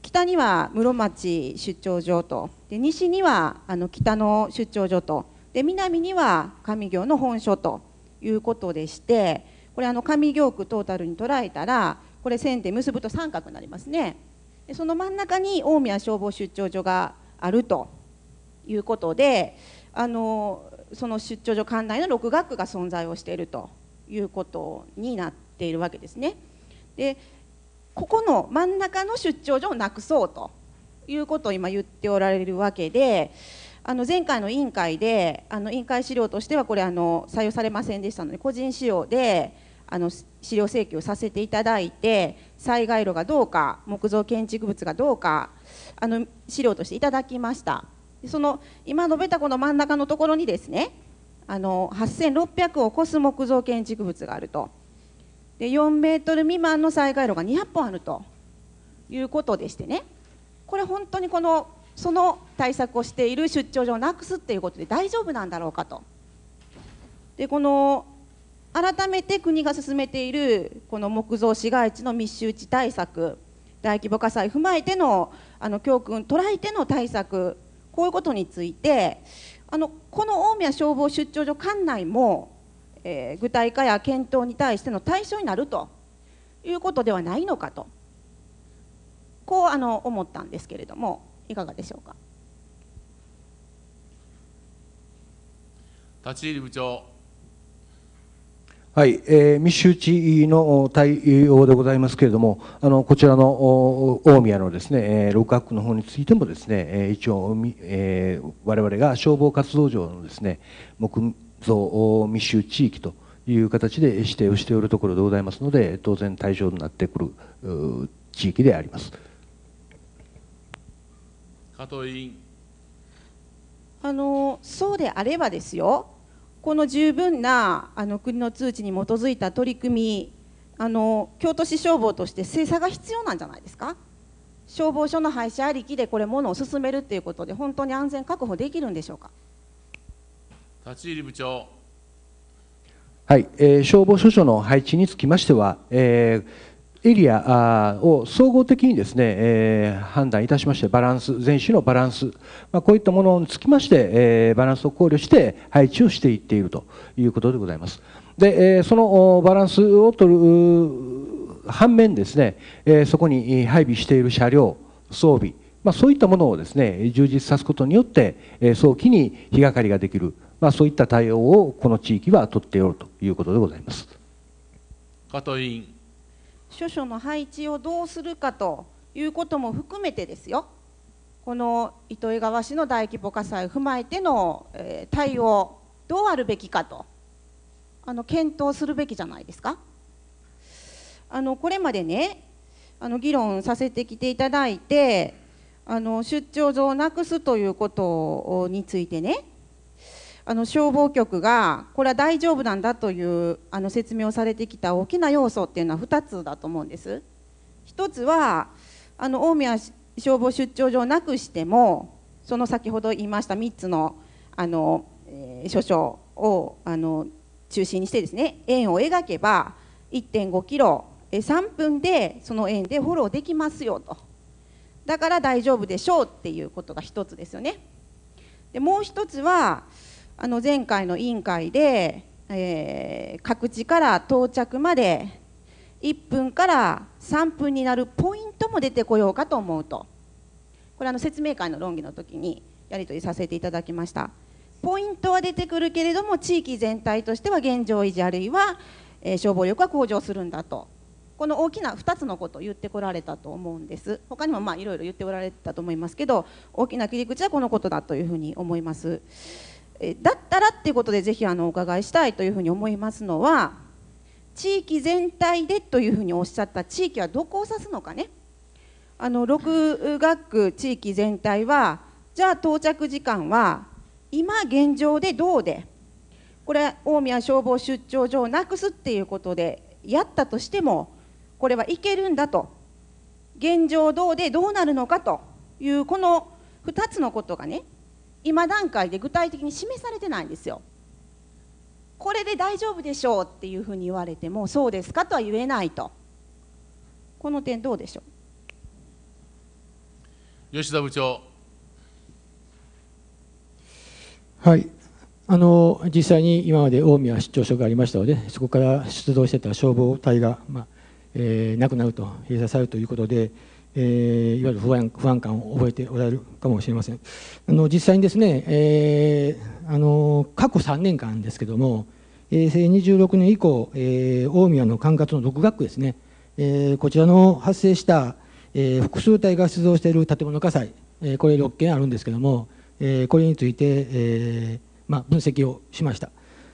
北には室町出張所とで西にはあの北の出張所とで南には上京の本所ということでしてこれあの上京区トータルに捉えたらこれ線で結ぶと三角になりますね。でその真ん中に大宮消防出張所があるということであのその出張所管内の6学区が存在をしているということになっているわけですね。でここの真ん中の出張所をなくそうということを今言っておられるわけであの前回の委員会であの委員会資料としてはこれあの採用されませんでしたので個人資料であの資料請求させていただいて災害炉がどうか木造建築物がどうかあの資料としていただきました。その今述べたこの真ん中のところにですねあの8600を超す木造建築物があるとで4メートル未満の災害路が200本あるということでしてねこれ本当にこのその対策をしている出張所をなくすっていうことで大丈夫なんだろうかと。でこの改めて国が進めているこの木造市街地の密集地対策大規模火災踏まえてのあの教訓捉えての対策こういうことについてあのこの大宮消防出張所管内も、えー、具体化や検討に対しての対象になるということではないのかとこうあの思ったんですけれどもいかがでしょうか。立入部長はい、えー、密集地の対応でございますけれども、あのこちらの大宮のですね、六角区の方についてもですね、一応、えー、我々が消防活動場のですね、木造密集地域という形で指定をしておるところでございますので、当然対象になってくる地域であります。加藤委員。あのそうであればですよ。この十分なあの国の通知に基づいた取り組みあの京都市消防として精査が必要なんじゃないですか消防署の廃止ありきでこれものを進めるということで本当に安全確保できるんでしょうか立入部長はい、えー、消防署の配置につきましては、えーエリアを総合的にですね、えー、判断いたしましてバランス全種のバランス、まあ、こういったものにつきまして、えー、バランスを考慮して配置をしていっているということでございますで、えー、そのバランスを取る反面ですね、えそこに配備している車両装備、まあ、そういったものをですね充実さすことによって、え早期に日がかりができる、まあ、そういった対応をこの地域は取っておるということでございます。加藤委員諸書の配置をどうするかということも含めてですよこの糸魚川市の大規模火災を踏まえての、え対応どうあるべきかとあの検討するべきじゃないですか。あのこれまでねあの議論させてきていただいてあの出張所をなくすということについてねあの消防局がこれは大丈夫なんだというあの説明をされてきた大きな要素っていうのは2つだと思うんです。1つはあの大宮消防出張所なくしてもその先ほど言いました3つのあの、えー、所掌をあの中心にしてですね円を描けば1.5キロ3分でその円でフォローできますよとだから大丈夫でしょうっていうことが1つですよね。でもう1つはあの前回の委員会で、えー、各地から到着まで1分から3分になるポイントも出てこようかと思うとこれあの説明会の論議の時にやり取りさせていただきましたポイントは出てくるけれども地域全体としては現状維持あるいは、えー、消防力は向上するんだとこの大きな2つのことを言ってこられたと思うんです他にもまあいろいろ言っておられたと思いますけど大きな切り口はこのことだというふうに思います。だったらっていうことでぜひあのお伺いしたいというふうに思いますのは地域全体でというふうにおっしゃった地域はどこを指すのかねあの6学区地域全体はじゃあ到着時間は今現状でどうでこれ大宮消防出張所をなくすっていうことでやったとしてもこれはいけるんだと現状どうでどうなるのかというこの2つのことがね今段階で具体的に示されてないんですよ。これで大丈夫でしょうっていうふうに言われてもそうですかとは言えないとこの点どうでしょう吉田部長はいあの実際に今まで大宮出張所がありましたのでそこから出動してた消防隊が、まあえー、なくなると閉鎖されるということで、えー、いわゆる不安不安感を覚えておられるかもしれませんあの実際にですね、えー、あの過去3年間ですけども平成26年以降、えー、大宮の管轄の独学区ですね、えー、こちらの発生した、えー、複数体が出動している建物火災、えー、これ6件あるんですけども、えー、これについて、えーまあ、分析をしました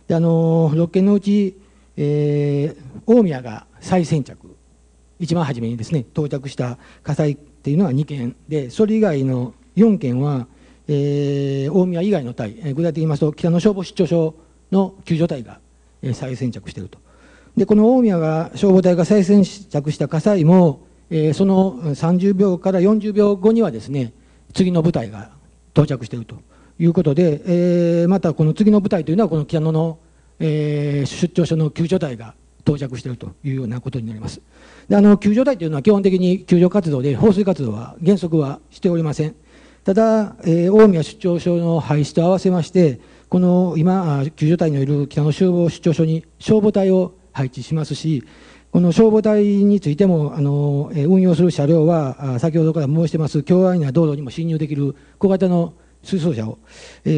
であの6件のうち、えー、大宮が最先着一番初めにですね到着した火災っていうのは2件でそれ以外の4件は、えー、大宮以外の隊、えー、具体的に言いますと北の消防出張所の救助隊が、えー、再先着しているとでこの大宮が消防隊が再先着した火災も、えー、その30秒から40秒後にはですね次の部隊が到着しているということで、えー、またこの次の部隊というのはこの北野の、えー、出張所の救助隊が到着しているというようなことになります。であの救助隊というのは基本的に救助活動で放水活動は原則はしておりませんただ、えー、大宮出張所の廃止と合わせましてこの今救助隊のいる北の消防出張所に消防隊を配置しますしこの消防隊についてもあの運用する車両は先ほどから申してます強安な道路にも進入できる小型の水槽車を、え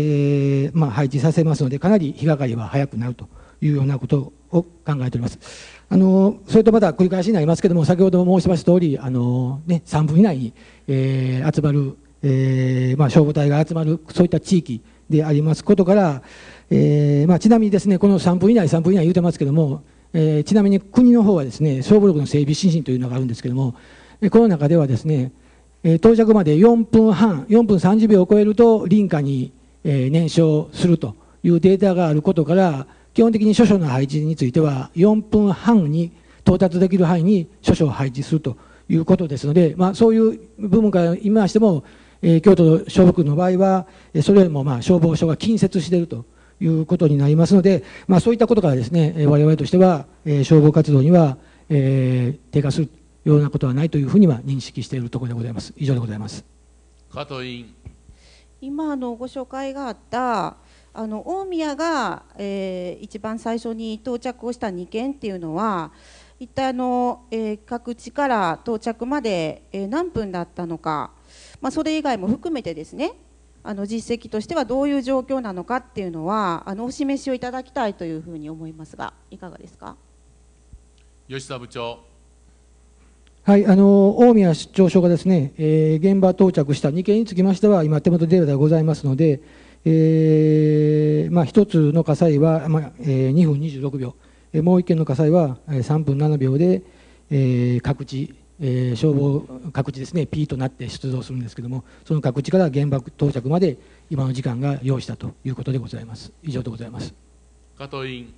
ーまあ、配置させますのでかなり日がかりは早くなるというようなことを考えております。あのそれとまた繰り返しになりますけども先ほど申しました通りあのね3分以内に、えー、集まる、えー、まあ、消防隊が集まるそういった地域でありますことから、えー、まあ、ちなみにですねこの3分以内3分以内言うてますけども、えちなみに国の方はですね消防力の整備指針というのがあるんですけどもこの中ではですね到着まで4分半4分30秒を超えると臨家に、え燃焼するというデータがあることから基本的に諸書の配置については4分半に到達できる範囲に諸書を配置するということですので、まあ、そういう部分から見ましても、えー、京都消防区の場合はそれよりもま消防署が近接しているということになりますので、まあ、そういったことからですね我々としては、えー、消防活動には、えー、低下するようなことはないというふうには認識しているところでございます。以上でございます。加藤委員今のご紹介があったあの大宮が、えー、一番最初に到着をした2件っていうのは一体あの、えー、各地から到着まで、えー、何分だったのか、まあ、それ以外も含めてですねあの実績としてはどういう状況なのかっていうのはあのお示しをいただきたいというふうに思いますがいかがですか吉田部長はい、あの大宮出張所がですね、えー、現場到着した2件につきましては今手元データがございますので、えーまあ、1つの火災は、まあえー、2分26秒、えもう1件の火災は3分7秒で、えー、各地、えー、消防各地ですねピーとなって出動するんですけれどもその各地から原爆到着まで今の時間が用意したということでございます以上でございます加藤委員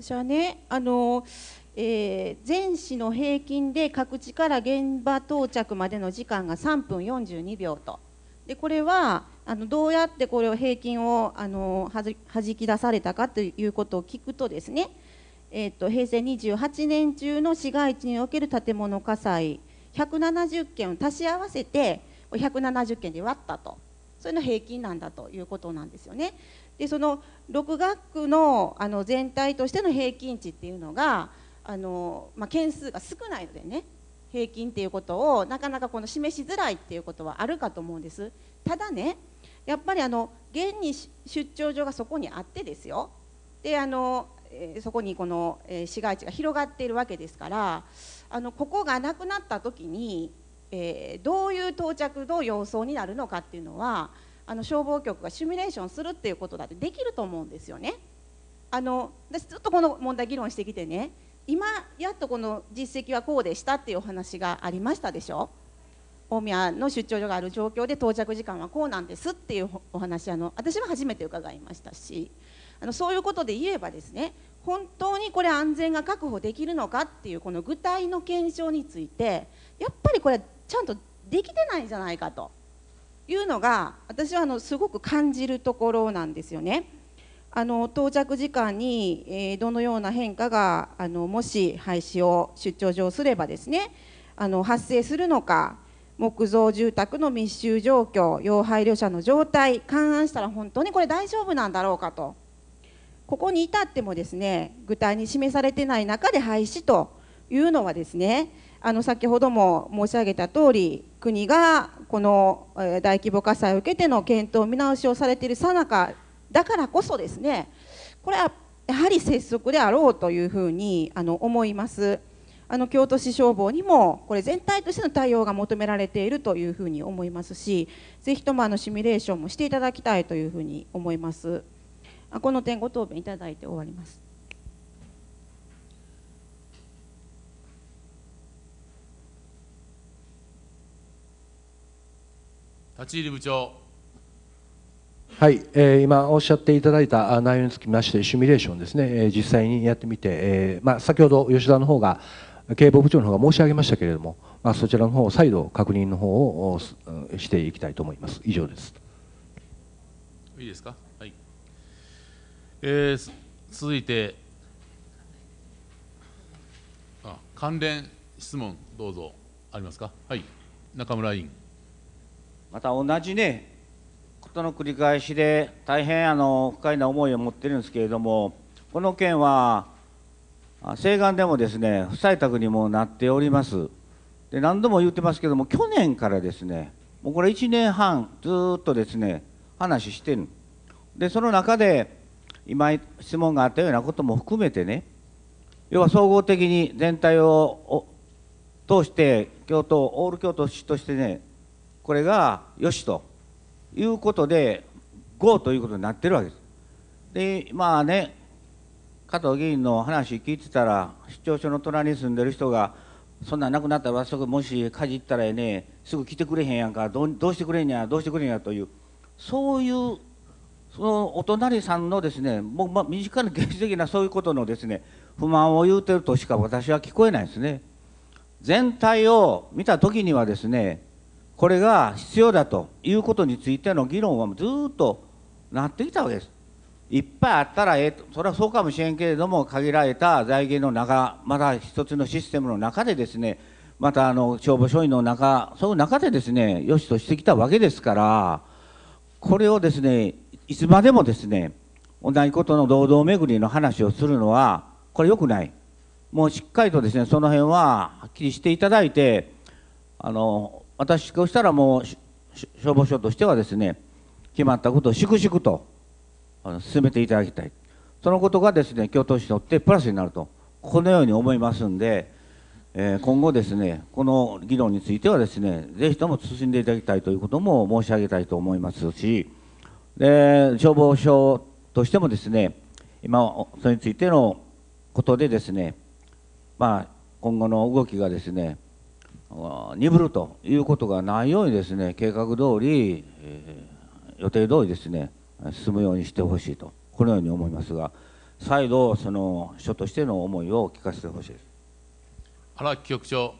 私はねあの、えー、全市の平均で各地から現場到着までの時間が3分42秒と。でこれはあのどうやってこれを平均をあのはじき出されたかということを聞くとですね、えーと、平成28年中の市街地における建物火災170件を足し合わせて170件で割ったとそれの平均なんだということなんですよね。でその6学区のあの全体としての平均値っていうのがあの、まあ、件数が少ないのでね平均っていうことをなかなかこの示しづらいっていうことはあるかと思うんですただねやっぱりあの現に出張所がそこにあってですよであのえそこにこの市街地が広がっているわけですからあのここがなくなった時に、えー、どういう到着の様相になるのかっていうのはあの消防局がシミュレーションするっていうことだってできると思うんですよね。あの私ずっとこの問題議論してきてね今やっとこの実績はこうでしたっていうお話がありましたでしょ大宮の出張所がある状況で到着時間はこうなんですっていうお話あの私は初めて伺いましたしあのそういうことで言えばですね本当にこれ安全が確保できるのかっていうこの具体の検証についてやっぱりこれちゃんとできてないんじゃないかというのが私はあのすごく感じるところなんですよね。あの到着時間に、えー、どのような変化があのもし廃止を出張上すればですねあの発生するのか木造住宅の密集状況要配慮者の状態勘案したら本当にこれ大丈夫なんだろうかとここに至ってもですね具体に示されてない中で廃止というのはですねあの先ほども申し上げたとおり国がこの大規模火災を受けての検討見直しをされているさなかだからこそですねこれはやはり拙速であろうというふうにあの思います。あの京都市消防にもこれ全体としての対応が求められているというふうに思いますしぜひともあのシミュレーションもしていただきたいというふうに思いますあこの点ご答弁いただいて終わります立入部長はい、えー、今おっしゃっていただいた内容につきましてシミュレーションですね、えー、実際にやってみて、えーまあ、先ほど吉田の方が警防部長の方が申し上げましたけれども、まあ、そちらの方を再度確認の方をしていきたいと思います以上ですいいですかはい、えー、続いてあ関連質問どうぞありますかはい中村委員また同じねとの繰り返しで大変あの不快な思いを持っているんですけれどもこの件は西岸でもですね不採択にもなっておりますで何度も言ってますけども去年からですねもうこれ1年半ずっとですね話してるでその中で今質問があったようなことも含めてね要は総合的に全体を通して京都オール京都市としてねこれがよしということで GO ということになってるわけです。でまあね加藤議員の話聞いてたら市長所の隣に住んでる人が「そんなんなくなったら早速もし火事行ったらええねすぐ来てくれへんやんかどうしてくれんやどうしてくれんや」というそういうそのお隣さんのですねもう、まあ、身近な現実的なそういうことのですね不満を言うてるとしか私は聞こえないですね。全体を見た時にはですねこれが必要だということについての議論はずっとなってきたわけです。いっぱいあったらええとそれはそうかもしれんけれども限られた財源の中まだ一つのシステムの中でですねまたあの消防署員の中そういう中でですね良しとしてきたわけですからこれをですねいつまでもですね同じことの堂々巡りの話をするのはこれよくないもうしっかりとですねその辺ははっきりしていただいてあの私としたらもう消防署としてはですね決まったことを粛々と進めていただきたいそのことがですね京都市にとってプラスになるとこのように思いますんで、えー、今後ですねこの議論についてはですねぜひとも進んでいただきたいということも申し上げたいと思いますしで消防署としてもですね今それについてのことでですねまあ今後の動きがですね鈍るということがないようにですね計画通り、えー、予定通りですね進むようにしてほしいとこのように思いますが再度その書としての思いを聞かせてほしい荒木局長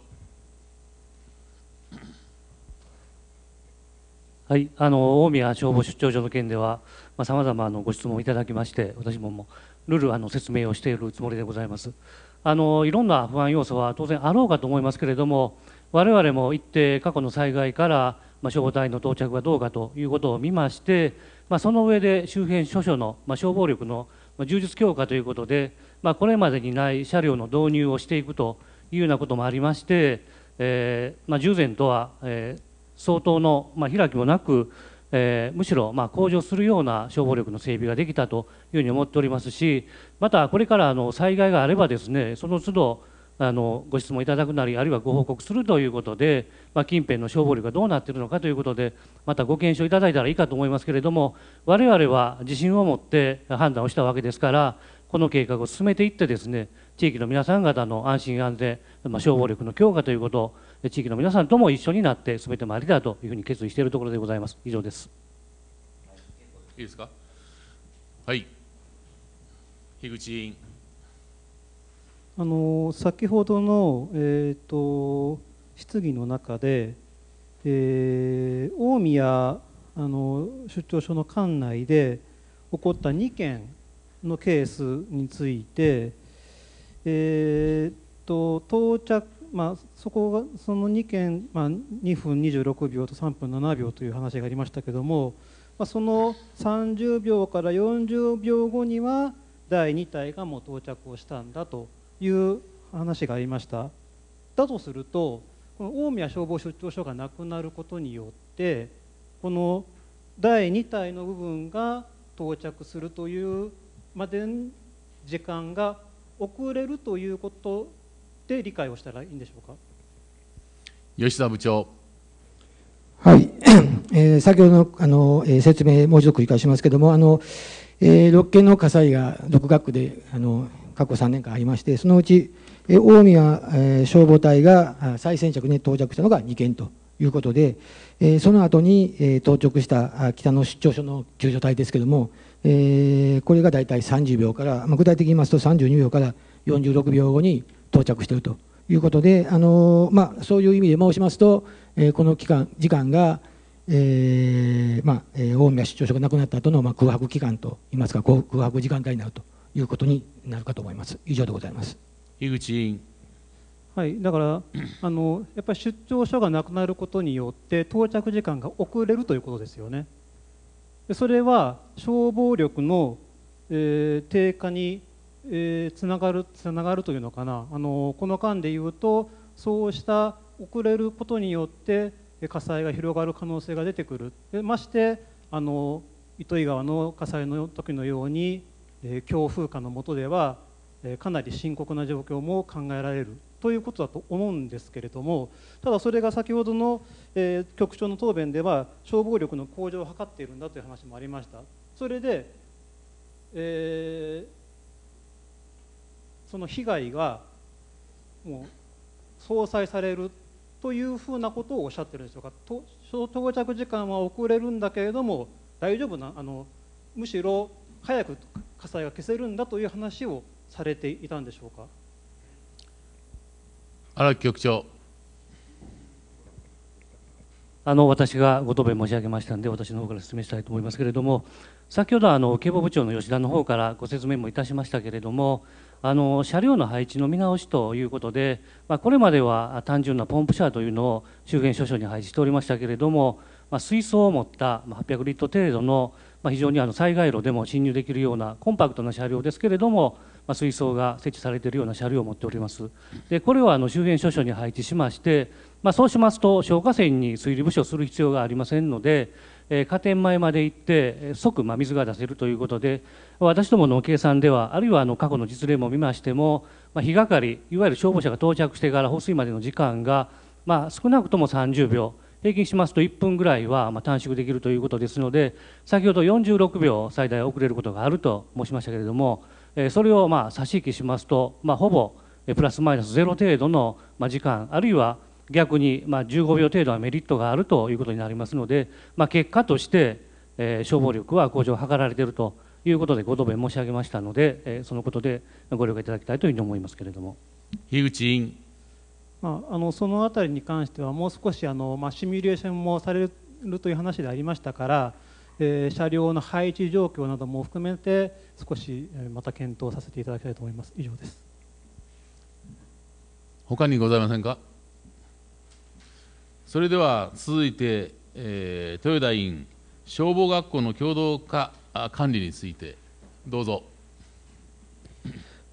はい、あの大宮消防出張所の件では、さまざ、まご質問をいただきまして、私ももルールあの説明をしているつもりでございます。あのいろんな不安要素は当然あろうかと思いますけれども、我々も一定過去の災害から、まあ、消防隊の到着がどうかということを見まして、まあ、その上で周辺諸所の、まあ、消防力の充実強化ということで、まあ、これまでにない車両の導入をしていくというようなこともありまして、えーまあ、従前とは、えー、相当の、まあ、開きもなく、えー、むしろ、まあ、向上するような消防力の整備ができたというふうに思っておりますしまたこれからあの災害があればですねその都度あのご質問いただくなりあるいはご報告するということで、まあ、近辺の消防力がどうなっているのかということでまたご検証いただいたらいいかと思いますけれども我々は自信を持って判断をしたわけですからこの計画を進めていってですね地域の皆さん方の安心安全、まあ、消防力の強化ということを地域の皆さんとも一緒になって進めてまいりたいというふうに決意しているところでございます以上ですいいですかはい樋口委員あの先ほどの、えーと、質疑の中で、えー、大宮あの出張所の管内で起こった2件のケースについて、えーと到着、まあ、そこがその2件、まあ、2分26秒と3分7秒という話がありましたけども、まあ、その30秒から40秒後には第2体がもう到着をしたんだと。いう話がありましただとするとこの大宮消防出張所がなくなることによってこの第2体の部分が到着するというまで時間が遅れるということで理解をしたらいいんでしょうか吉田部長はい、えー、先ほどのあの、えー、説明もう一度繰り返しますけれどもあの、えー、6件の火災が6学であの過去3年間ありまして、そのうち、え大宮、え消防隊が最先着に到着したのが2件ということで、えその後に、え到着した北の出張所の救助隊ですけども、えこれが大体30秒から、まあ、具体的に言いますと32秒から46秒後に到着しているということで、あのまあ、そういう意味で申しますと、えこの期間時間が、えーまあえ大宮出張所がなくなった後のまの、あ、空白期間といいますか空白時間帯になるということになるかと思います。以上でございます。井口委員。はい、だから あのやっぱり出張所がなくなることによって到着時間が遅れるということですよね。それは消防力の、えー、低下に、えー、つながるつながるというのかな。あのこの間で言うとそうした遅れることによって火災が広がる可能性が出てくる。ましてあの糸魚川の火災の時のようにえ強風下の下では、えかなり深刻な状況も考えられるということだと思うんですけれどもただそれが先ほどの、え局長の答弁では消防力の向上を図っているんだという話もありましたそれで、えー、その被害がもう相殺されるというふうなことをおっしゃってるんでしょうか到着時間は遅れるんだけれども大丈夫なあのむしろ早く火災が消せるんだという話をされていたんでしょうか荒木局長あの私がご答弁申し上げましたので、私の方から説明したいと思いますけれども、先ほどあの警防部長の吉田の方からご説明もいたしましたけれども、あの車両の配置の見直しということで、まあ、これまでは単純なポンプ車というのを周辺諸所に配置しておりましたけれども、まあ、水槽を持った800リットル程度のまあ、非常にあの災害路でも侵入できるようなコンパクトな車両ですけれども、まあ、水槽が設置されているような車両を持っておりますでこれをあの周辺諸所に配置しまして、まあ、そうしますと消火栓に水利資をする必要がありませんので、えー、加点前まで行って即ま水が出せるということで私どもの計算ではあるいはあの過去の実例も見ましても、まあ、日がかりいわゆる消防車が到着してから放水までの時間が、まあ、少なくとも30秒平均しますと1分ぐらいはま短縮できるということですので先ほど46秒最大遅れることがあると申しましたけれどもそれをま差し引きしますと、まほぼプラスマイナス0程度の時間あるいは逆にま15秒程度はメリットがあるということになりますので、ま結果として消防力は向上を図られているということでご答弁申し上げましたのでそのことでご了解いただきたいというふうに思いますけれども。樋口委員まあ、あのその辺りに関してはもう少しあの、まあ、シミュレーションもされるという話でありましたから、えー、車両の配置状況なども含めて少しまた検討させていただきたいと思います以上です他にございませんかそれでは続いて、えー、豊田委員消防学校の共同化管理についてどうぞ。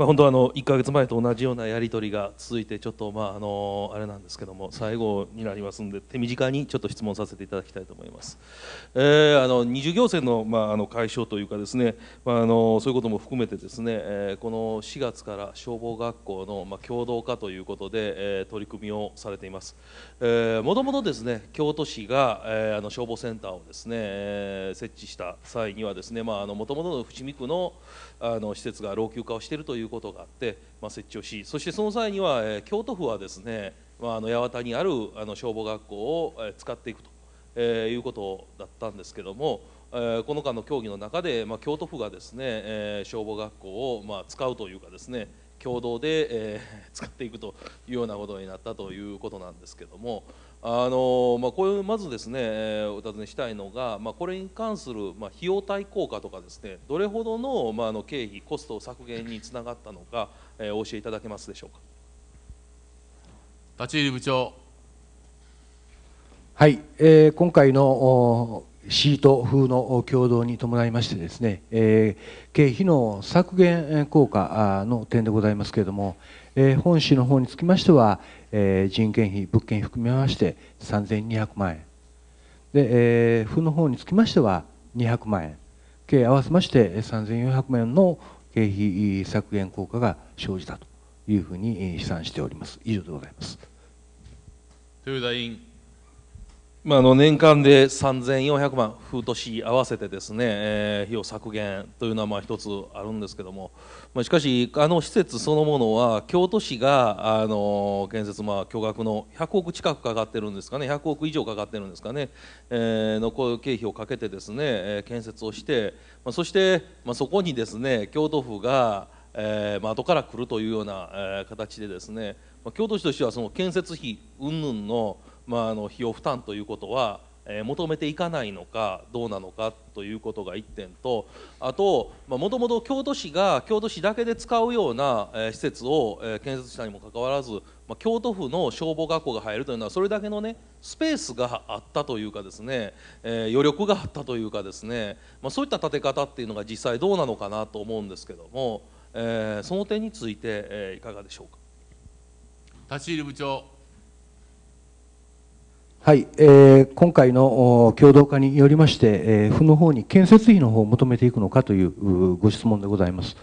まあ、本当あの1か月前と同じようなやり取りが続いてちょっとまああのあれなんですけども最後になりますので手短にちょっと質問させていただきたいと思います。えー、あの二重行政のまああの解消というかですね、まあ、あのそういうことも含めてですね、えー、この4月から消防学校のまあ共同化ということで、えー、取り組みをされています。もともとですね京都市が、えあの消防センターをですね、えー、設置した際にはですねまああの元々の伏見区のあの施設が老朽化をしているということがあって、まあ、設置をしそしてその際には、えー、京都府はですね、まあ、あの八幡にあるあの消防学校を、えー、使っていくと、えー、いうことだったんですけども、えー、この間の協議の中で、まあ、京都府がですね、えー、消防学校を、まあ、使うというかですね共同で、えー、使っていくというようなことになったということなんですけどもあの、まあ、こういうまずですね、えー、お尋ねしたいのが、まあ、これに関する、まあ、費用対効果とかですねどれほどの,、まあ、あの経費コスト削減につながったのか、えー、お教えいただけますでしょうか立入部長はい、えー、今回のシート風の共同に伴いましてですね、えー、経費の削減効果の点でございますけれども、えー、本市の方につきましては、えー、人件費物件含めまして3200万円で、えー、府の方につきましては200万円計合わせまして3400万円の経費削減効果が生じたというふうに試算しております以上でございます豊田委員まあ、あの年間で3400万う都市合わせてですね、えー、費用削減というのはまあ一つあるんですけども、まあ、しかしあの施設そのものは京都市があの建設まあ巨額の100億近くかかってるんですかね100億以上かかってるんですかね、えー、の経費をかけてですね建設をして、まあ、そしてまあそこにですね京都府が、えーまあ後から来るというような形でですね、まあ、京都市としてはその建設費云々のまあ、あの費用負担ということは求めていかないのかどうなのかということが1点とあともともと京都市が京都市だけで使うような施設を建設したにもかかわらず京都府の消防学校が入るというのはそれだけのねスペースがあったというかですね、え余力があったというかですね、まそういった建て方っていうのが実際どうなのかなと思うんですけども、えその点について、えいかがでしょうか。立入部長はい、えー、今回の共同化によりまして、えー、府の方に建設費の方を求めていくのかというご質問でございます。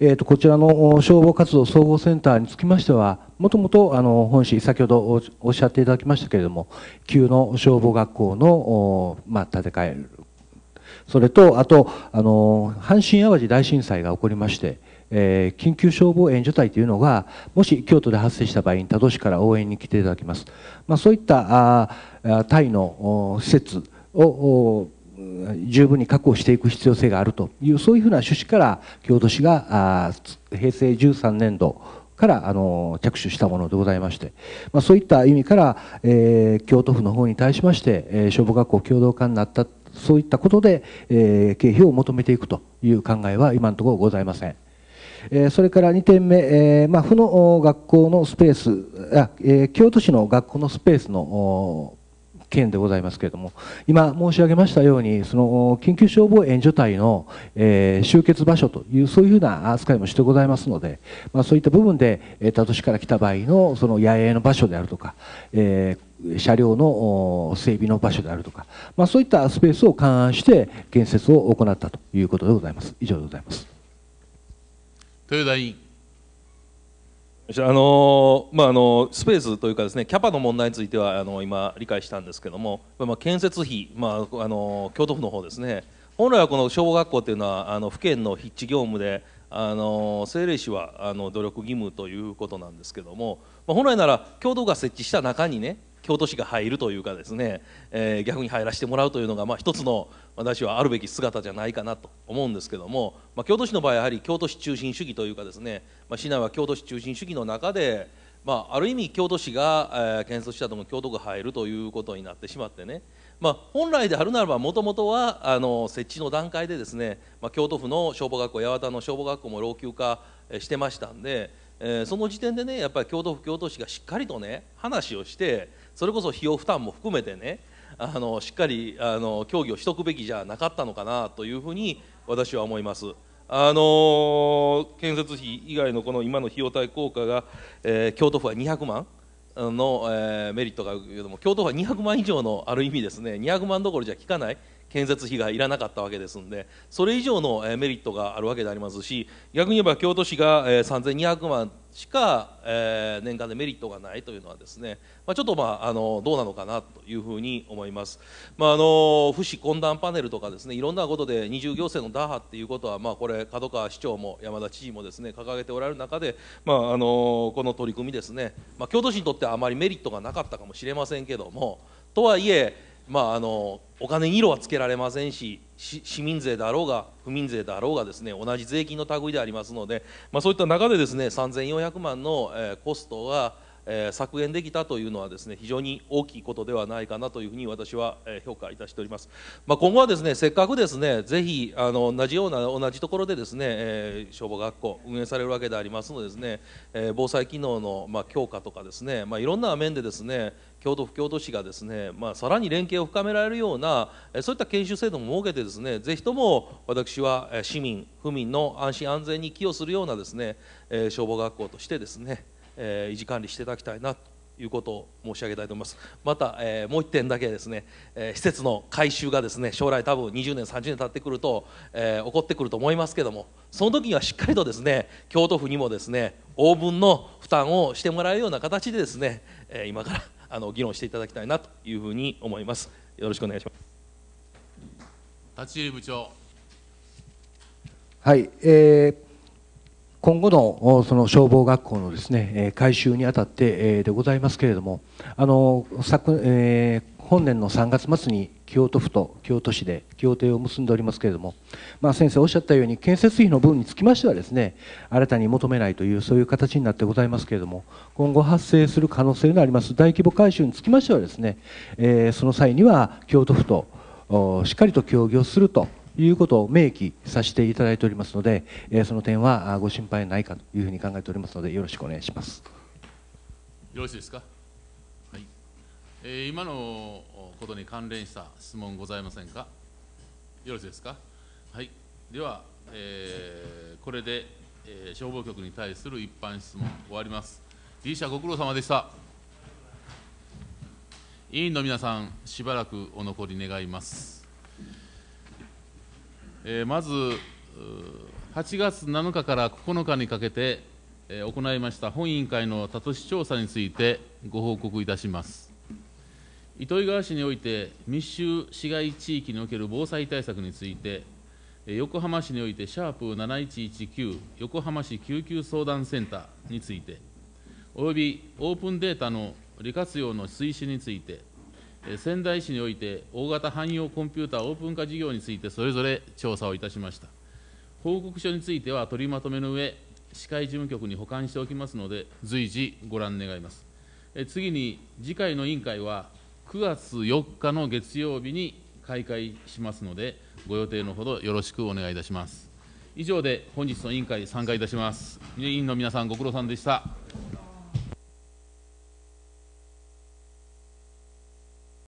えーと、こちらの消防活動総合センターにつきましては、もともとあの本市、先ほどおっしゃっていただきましたけれども、旧の消防学校の、まあ、建て替え、それと、あと、あの阪神・淡路大震災が起こりまして、えー、緊急消防援助隊というのがもし京都で発生した場合に他都市から応援に来ていただきます、まあ、そういったあ隊の施設を十分に確保していく必要性があるというそういうふうな趣旨から京都市が平成13年度からあの着手したものでございまして、まあ、そういった意味から、えー、京都府の方に対しまして、えー、消防学校共同化になったそういったことで、えー、経費を求めていくという考えは今のところございません。えそれから2点目、えまあ、府の学校のスペースえ京都市の学校のスペースの件でございますけれども今申し上げましたようにその緊急消防援助隊の、え集結場所というそういうふうな扱いもしてございますので、まあ、そういった部分で、え他都市から来た場合のその野営の場所であるとか、え車両の整備の場所であるとか、まあ、そういったスペースを勘案して建設を行ったということでございます。以上でございます。豊田委員あのまあ、あのスペースというかです、ね、キャパの問題についてはあの今、理解したんですけども、まあ、建設費、まあ、あの京都府の方ですね、本来はこの小学校というのはあの府県の筆致業務で、あの政令市はあの努力義務ということなんですけども、まあ、本来なら京都が設置した中にね京都市が入るというかですね、えー、逆に入らせてもらうというのが、まあ、一つの私はあるべき姿じゃないかなと思うんですけども、まあ、京都市の場合やはり京都市中心主義というかですね、まあ、市内は京都市中心主義の中で、まあ、ある意味京都市が、えー、建設したとも京都が入るということになってしまってね、まあ、本来であるならばもともとはあの設置の段階でですね、まあ、京都府の消防学校八幡の消防学校も老朽化してましたんで、えー、その時点でねやっぱり京都府京都市がしっかりとね話をしてそれこそ費用負担も含めてねあのしっかりあの協議をしとくべきじゃなかったのかなというふうに私は思います。あの建設費以外のこの今の費用対効果が、えー、京都府は200万の、えー、メリットがあるけれども京都府は200万以上のある意味ですね200万どころじゃ効かない建設費がいらなかったわけですんでそれ以上のメリットがあるわけでありますし逆に言えば京都市が3200万しか年間でメリットがないというのはですねちょっとまああのどうなのかなというふうに思います、まあ、あの不死懇談パネルとかですねいろんなことで二重行政の打破っていうことはまあこれ角川市長も山田知事もですね掲げておられる中で、まあ、あのこの取り組みですね、まあ、京都市にとってはあまりメリットがなかったかもしれませんけどもとはいえまあ、あのお金に色はつけられませんし市民税であろうが不民税であろうがですね同じ税金の類でありますので、まあ、そういった中でですね3400万の、えー、コストがえ削減できたというのはですね非常に大きいことではないかなというふうに私は評価いたしております、まあ、今後はですねせっかくですねぜひあの同じような同じところでですね、えー、消防学校運営されるわけでありますのでですね、えー、防災機能のま強化とかですね、まあ、いろんな面でですね京都府京都市がですね、まあ、さらに連携を深められるようなそういった研修制度も設けてですねぜひとも私は市民府民の安心安全に寄与するようなですね消防学校としてですねえー、維持管理していただきたいなということを申し上げたいと思いますまた、えー、もう1点だけですね、えー、施設の改修がですね将来多分20年30年経ってくると、えー、起こってくると思いますけどもその時にはしっかりとですね京都府にもですね応分の負担をしてもらえるような形でですね、え今からあの議論していただきたいなというふうに思いますよろしくお願いします立入部長はい、えー今後のその消防学校のですね改修にあたってでございますけれども、あの昨、えー、本年の3月末に京都府と京都市で協定を結んでおりますけれども、まあ、先生おっしゃったように建設費の分につきましてはですね新たに求めないというそういう形になってございますけれども今後発生する可能性のあります大規模改修につきましてはですね、えー、その際には京都府としっかりと協議をするということを明記させていただいておりますので、えその点はご心配ないかというふうに考えておりますので、よろしくお願いします。よろしいですか。はい。えー、今のことに関連した質問ございませんか。よろしいですか。はい。では、えー、これで、えー、消防局に対する一般質問終わります。D 社ご苦労様でした。委員の皆さん、しばらくお残り願います。えー、まず8月7日から9日にかけて、えー、行いました本委員会の多都市調査についてご報告いたします糸魚川市において密集市街地域における防災対策について横浜市においてシャープ7119横浜市救急相談センターについておよびオープンデータの利活用の推進について仙台市において大型汎用コンピューターオープン化事業についてそれぞれ調査をいたしました報告書については取りまとめの上市会事務局に保管しておきますので随時ご覧願います次に次回の委員会は9月4日の月曜日に開会しますのでご予定のほどよろしくお願いいたします以上で本日の委員会参加いたします委員の皆さんご苦労さんでした